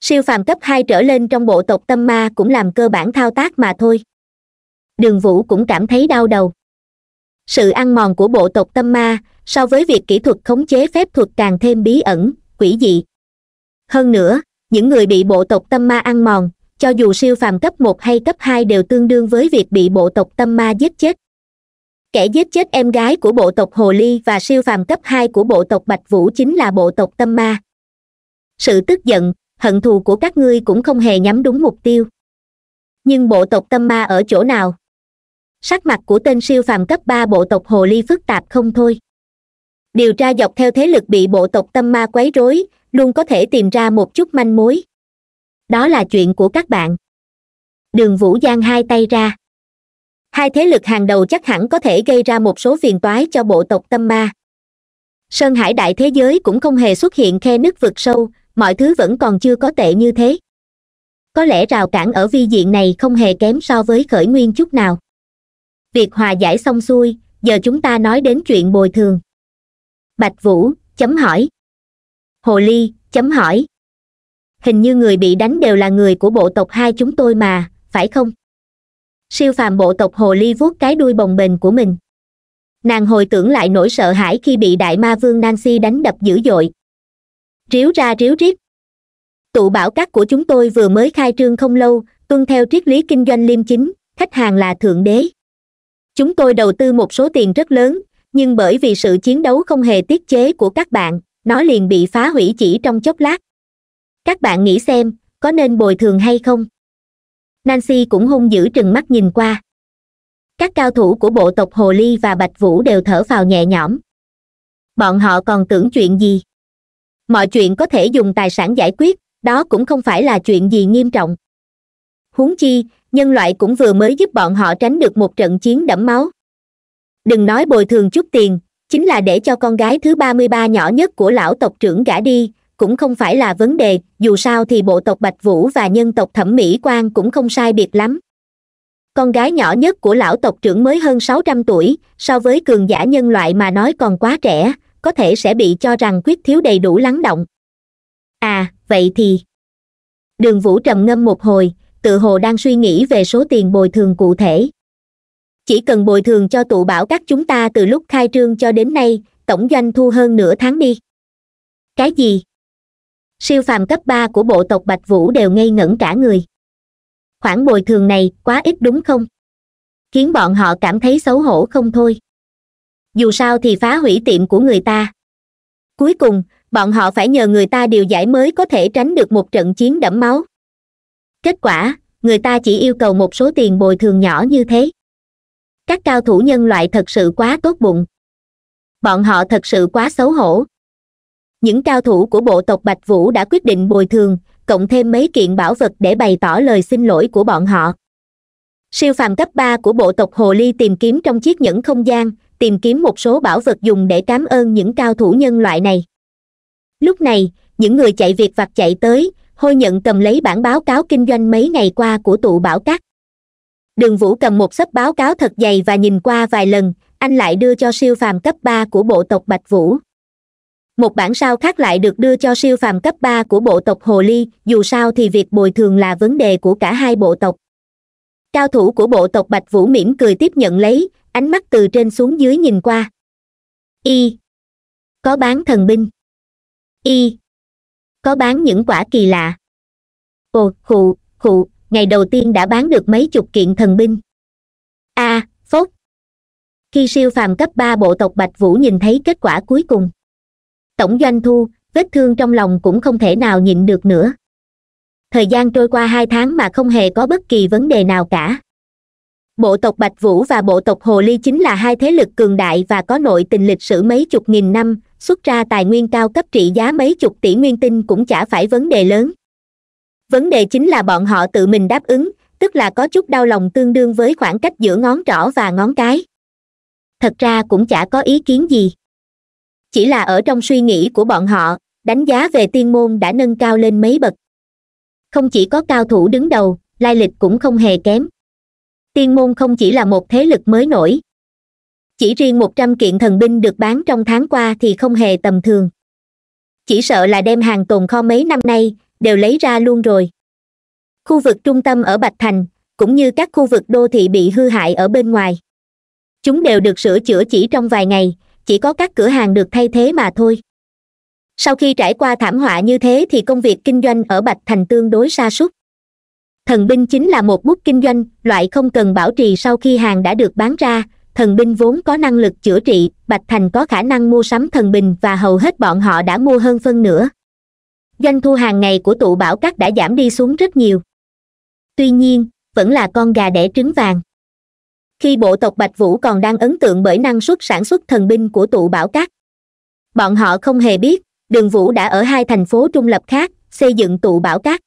siêu phàm cấp hai trở lên trong bộ tộc tâm ma cũng làm cơ bản thao tác mà thôi đường vũ cũng cảm thấy đau đầu sự ăn mòn của bộ tộc tâm ma so với việc kỹ thuật khống chế phép thuật càng thêm bí ẩn quỷ dị hơn nữa những người bị bộ tộc tâm ma ăn mòn cho dù siêu phàm cấp một hay cấp hai đều tương đương với việc bị bộ tộc tâm ma giết chết kẻ giết chết em gái của bộ tộc hồ ly và siêu phàm cấp hai của bộ tộc bạch vũ chính là bộ tộc tâm ma sự tức giận hận thù của các ngươi cũng không hề nhắm đúng mục tiêu nhưng bộ tộc tâm ma ở chỗ nào sắc mặt của tên siêu phàm cấp ba bộ tộc hồ ly phức tạp không thôi điều tra dọc theo thế lực bị bộ tộc tâm ma quấy rối luôn có thể tìm ra một chút manh mối đó là chuyện của các bạn đường vũ giang hai tay ra hai thế lực hàng đầu chắc hẳn có thể gây ra một số phiền toái cho bộ tộc tâm ma sơn hải đại thế giới cũng không hề xuất hiện khe nứt vực sâu mọi thứ vẫn còn chưa có tệ như thế có lẽ rào cản ở vi diện này không hề kém so với khởi nguyên chút nào việc hòa giải xong xuôi giờ chúng ta nói đến chuyện bồi thường bạch vũ chấm hỏi hồ ly chấm hỏi hình như người bị đánh đều là người của bộ tộc hai chúng tôi mà phải không siêu phàm bộ tộc hồ ly vuốt cái đuôi bồng bềnh của mình nàng hồi tưởng lại nỗi sợ hãi khi bị đại ma vương nancy đánh đập dữ dội ríu ra ríu riết tụ bảo các của chúng tôi vừa mới khai trương không lâu tuân theo triết lý kinh doanh liêm chính khách hàng là thượng đế chúng tôi đầu tư một số tiền rất lớn nhưng bởi vì sự chiến đấu không hề tiết chế của các bạn nó liền bị phá hủy chỉ trong chốc lát các bạn nghĩ xem có nên bồi thường hay không nancy cũng hung dữ trừng mắt nhìn qua các cao thủ của bộ tộc hồ ly và bạch vũ đều thở phào nhẹ nhõm bọn họ còn tưởng chuyện gì mọi chuyện có thể dùng tài sản giải quyết đó cũng không phải là chuyện gì nghiêm trọng huống chi nhân loại cũng vừa mới giúp bọn họ tránh được một trận chiến đẫm máu đừng nói bồi thường chút tiền chính là để cho con gái thứ ba mươi ba nhỏ nhất của lão tộc trưởng gả đi cũng không phải là vấn đề dù sao thì bộ tộc bạch vũ và nhân tộc thẩm mỹ quan cũng không sai biệt lắm con gái nhỏ nhất của lão tộc trưởng mới hơn sáu trăm tuổi so với cường giả nhân loại mà nói còn quá trẻ có thể sẽ bị cho rằng quyết thiếu đầy đủ lắng động à vậy thì đường vũ trầm ngâm một hồi tự hồ đang suy nghĩ về số tiền bồi thường cụ thể chỉ cần bồi thường cho tụ bảo các chúng ta từ lúc khai trương cho đến nay tổng doanh thu hơn nửa tháng đi cái gì siêu phàm cấp ba của bộ tộc bạch vũ đều ngây ngẩn cả người khoản bồi thường này quá ít đúng không khiến bọn họ cảm thấy xấu hổ không thôi dù sao thì phá hủy tiệm của người ta cuối cùng bọn họ phải nhờ người ta điều giải mới có thể tránh được một trận chiến đẫm máu kết quả người ta chỉ yêu cầu một số tiền bồi thường nhỏ như thế các cao thủ nhân loại thật sự quá tốt bụng bọn họ thật sự quá xấu hổ những cao thủ của bộ tộc bạch vũ đã quyết định bồi thường cộng thêm mấy kiện bảo vật để bày tỏ lời xin lỗi của bọn họ siêu phàm cấp ba của bộ tộc hồ ly tìm kiếm trong chiếc nhẫn không gian tìm kiếm một số bảo vật dùng để cảm ơn những cao thủ nhân loại này lúc này những người chạy việc vặt chạy tới hôi nhận cầm lấy bản báo cáo kinh doanh mấy ngày qua của tụ bảo cát đường vũ cầm một sấp báo cáo thật dày và nhìn qua vài lần anh lại đưa cho siêu phàm cấp ba của bộ tộc bạch vũ một bản sao khác lại được đưa cho siêu phàm cấp ba của bộ tộc hồ ly dù sao thì việc bồi thường là vấn đề của cả hai bộ tộc cao thủ của bộ tộc bạch vũ mỉm cười tiếp nhận lấy ánh mắt từ trên xuống dưới nhìn qua y có bán thần binh y có bán những quả kỳ lạ ồ khụ khụ ngày đầu tiên đã bán được mấy chục kiện thần binh a à, phốt khi siêu phàm cấp ba bộ tộc bạch vũ nhìn thấy kết quả cuối cùng tổng doanh thu vết thương trong lòng cũng không thể nào nhịn được nữa thời gian trôi qua hai tháng mà không hề có bất kỳ vấn đề nào cả bộ tộc bạch vũ và bộ tộc hồ ly chính là hai thế lực cường đại và có nội tình lịch sử mấy chục nghìn năm xuất ra tài nguyên cao cấp trị giá mấy chục tỷ nguyên tinh cũng chả phải vấn đề lớn vấn đề chính là bọn họ tự mình đáp ứng tức là có chút đau lòng tương đương với khoảng cách giữa ngón trỏ và ngón cái thật ra cũng chả có ý kiến gì chỉ là ở trong suy nghĩ của bọn họ đánh giá về tiên môn đã nâng cao lên mấy bậc không chỉ có cao thủ đứng đầu lai lịch cũng không hề kém tiên môn không chỉ là một thế lực mới nổi chỉ riêng một trăm kiện thần binh được bán trong tháng qua thì không hề tầm thường chỉ sợ là đem hàng tồn kho mấy năm nay đều lấy ra luôn rồi khu vực trung tâm ở bạch thành cũng như các khu vực đô thị bị hư hại ở bên ngoài chúng đều được sửa chữa chỉ trong vài ngày chỉ có các cửa hàng được thay thế mà thôi sau khi trải qua thảm họa như thế thì công việc kinh doanh ở bạch thành tương đối sa sút thần binh chính là một bút kinh doanh loại không cần bảo trì sau khi hàng đã được bán ra thần binh vốn có năng lực chữa trị bạch thành có khả năng mua sắm thần bình và hầu hết bọn họ đã mua hơn phân nữa doanh thu hàng ngày của tụ bảo cắt đã giảm đi xuống rất nhiều tuy nhiên vẫn là con gà đẻ trứng vàng khi bộ tộc bạch vũ còn đang ấn tượng bởi năng suất sản xuất thần binh của tụ bảo cát bọn họ không hề biết đường vũ đã ở hai thành phố trung lập khác xây dựng tụ bảo cát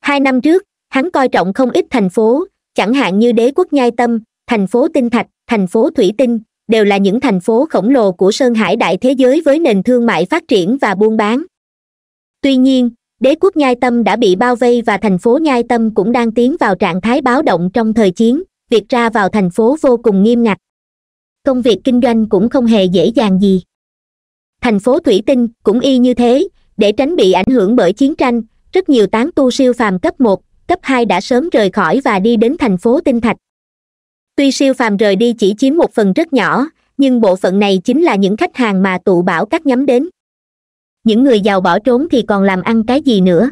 hai năm trước hắn coi trọng không ít thành phố chẳng hạn như đế quốc nhai tâm thành phố tinh thạch thành phố thủy tinh đều là những thành phố khổng lồ của sơn hải đại thế giới với nền thương mại phát triển và buôn bán tuy nhiên đế quốc nhai tâm đã bị bao vây và thành phố nhai tâm cũng đang tiến vào trạng thái báo động trong thời chiến việc ra vào thành phố vô cùng nghiêm ngặt công việc kinh doanh cũng không hề dễ dàng gì thành phố thủy tinh cũng y như thế để tránh bị ảnh hưởng bởi chiến tranh rất nhiều tán tu siêu phàm cấp một cấp hai đã sớm rời khỏi và đi đến thành phố tinh thạch tuy siêu phàm rời đi chỉ chiếm một phần rất nhỏ nhưng bộ phận này chính là những khách hàng mà tụ bảo các nhắm đến những người giàu bỏ trốn thì còn làm ăn cái gì nữa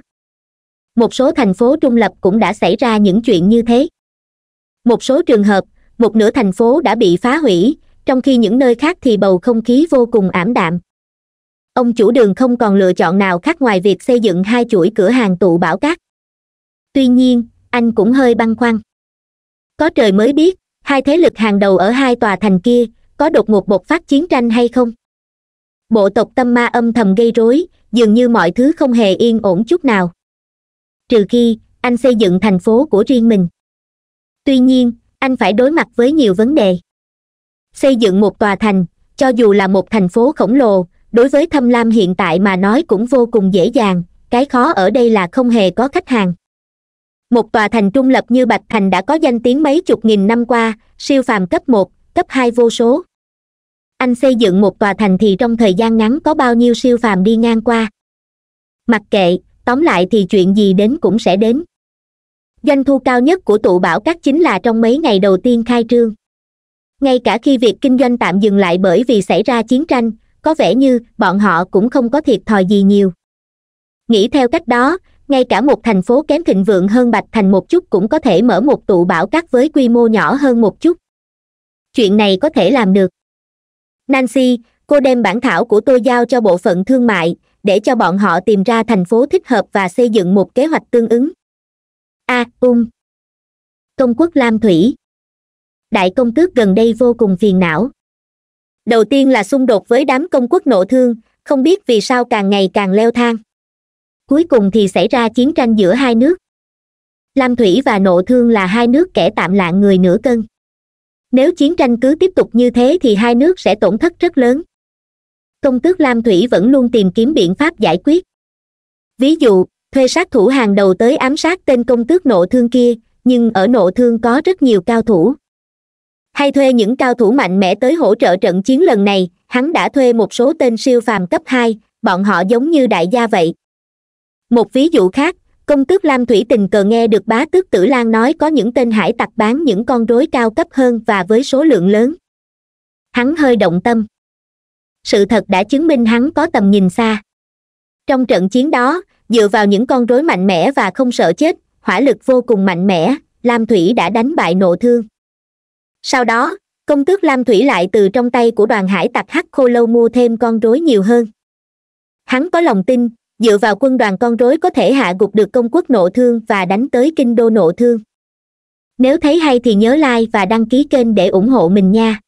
một số thành phố trung lập cũng đã xảy ra những chuyện như thế một số trường hợp một nửa thành phố đã bị phá hủy trong khi những nơi khác thì bầu không khí vô cùng ảm đạm ông chủ đường không còn lựa chọn nào khác ngoài việc xây dựng hai chuỗi cửa hàng tụ bảo cát tuy nhiên anh cũng hơi băn khoăn có trời mới biết hai thế lực hàng đầu ở hai tòa thành kia có đột ngột bộc phát chiến tranh hay không bộ tộc tâm ma âm thầm gây rối dường như mọi thứ không hề yên ổn chút nào trừ khi anh xây dựng thành phố của riêng mình tuy nhiên anh phải đối mặt với nhiều vấn đề xây dựng một tòa thành cho dù là một thành phố khổng lồ đối với thâm lam hiện tại mà nói cũng vô cùng dễ dàng cái khó ở đây là không hề có khách hàng một tòa thành trung lập như bạch thành đã có danh tiếng mấy chục nghìn năm qua siêu phàm cấp một cấp hai vô số anh xây dựng một tòa thành thì trong thời gian ngắn có bao nhiêu siêu phàm đi ngang qua mặc kệ tóm lại thì chuyện gì đến cũng sẽ đến doanh thu cao nhất của tụ bảo các chính là trong mấy ngày đầu tiên khai trương ngay cả khi việc kinh doanh tạm dừng lại bởi vì xảy ra chiến tranh có vẻ như bọn họ cũng không có thiệt thòi gì nhiều nghĩ theo cách đó ngay cả một thành phố kém thịnh vượng hơn bạch thành một chút cũng có thể mở một tụ bão cát với quy mô nhỏ hơn một chút chuyện này có thể làm được nancy cô đem bản thảo của tôi giao cho bộ phận thương mại để cho bọn họ tìm ra thành phố thích hợp và xây dựng một kế hoạch tương ứng a ung um. công quốc lam thủy đại công tước gần đây vô cùng phiền não đầu tiên là xung đột với đám công quốc nộ thương không biết vì sao càng ngày càng leo thang cuối cùng thì xảy ra chiến tranh giữa hai nước lam thủy và nộ thương là hai nước kẻ tạm lạng người nửa cân nếu chiến tranh cứ tiếp tục như thế thì hai nước sẽ tổn thất rất lớn công tước lam thủy vẫn luôn tìm kiếm biện pháp giải quyết ví dụ thuê sát thủ hàng đầu tới ám sát tên công tước nộ thương kia nhưng ở nộ thương có rất nhiều cao thủ hay thuê những cao thủ mạnh mẽ tới hỗ trợ trận chiến lần này hắn đã thuê một số tên siêu phàm cấp hai bọn họ giống như đại gia vậy một ví dụ khác công tước lam thủy tình cờ nghe được bá tước tử lan nói có những tên hải tặc bán những con rối cao cấp hơn và với số lượng lớn hắn hơi động tâm sự thật đã chứng minh hắn có tầm nhìn xa trong trận chiến đó dựa vào những con rối mạnh mẽ và không sợ chết hỏa lực vô cùng mạnh mẽ lam thủy đã đánh bại nộ thương sau đó công tước lam thủy lại từ trong tay của đoàn hải tặc hắc khô lâu mua thêm con rối nhiều hơn hắn có lòng tin dựa vào quân đoàn con rối có thể hạ gục được công quốc nộ thương và đánh tới kinh đô nộ thương nếu thấy hay thì nhớ like và đăng ký kênh để ủng hộ mình nha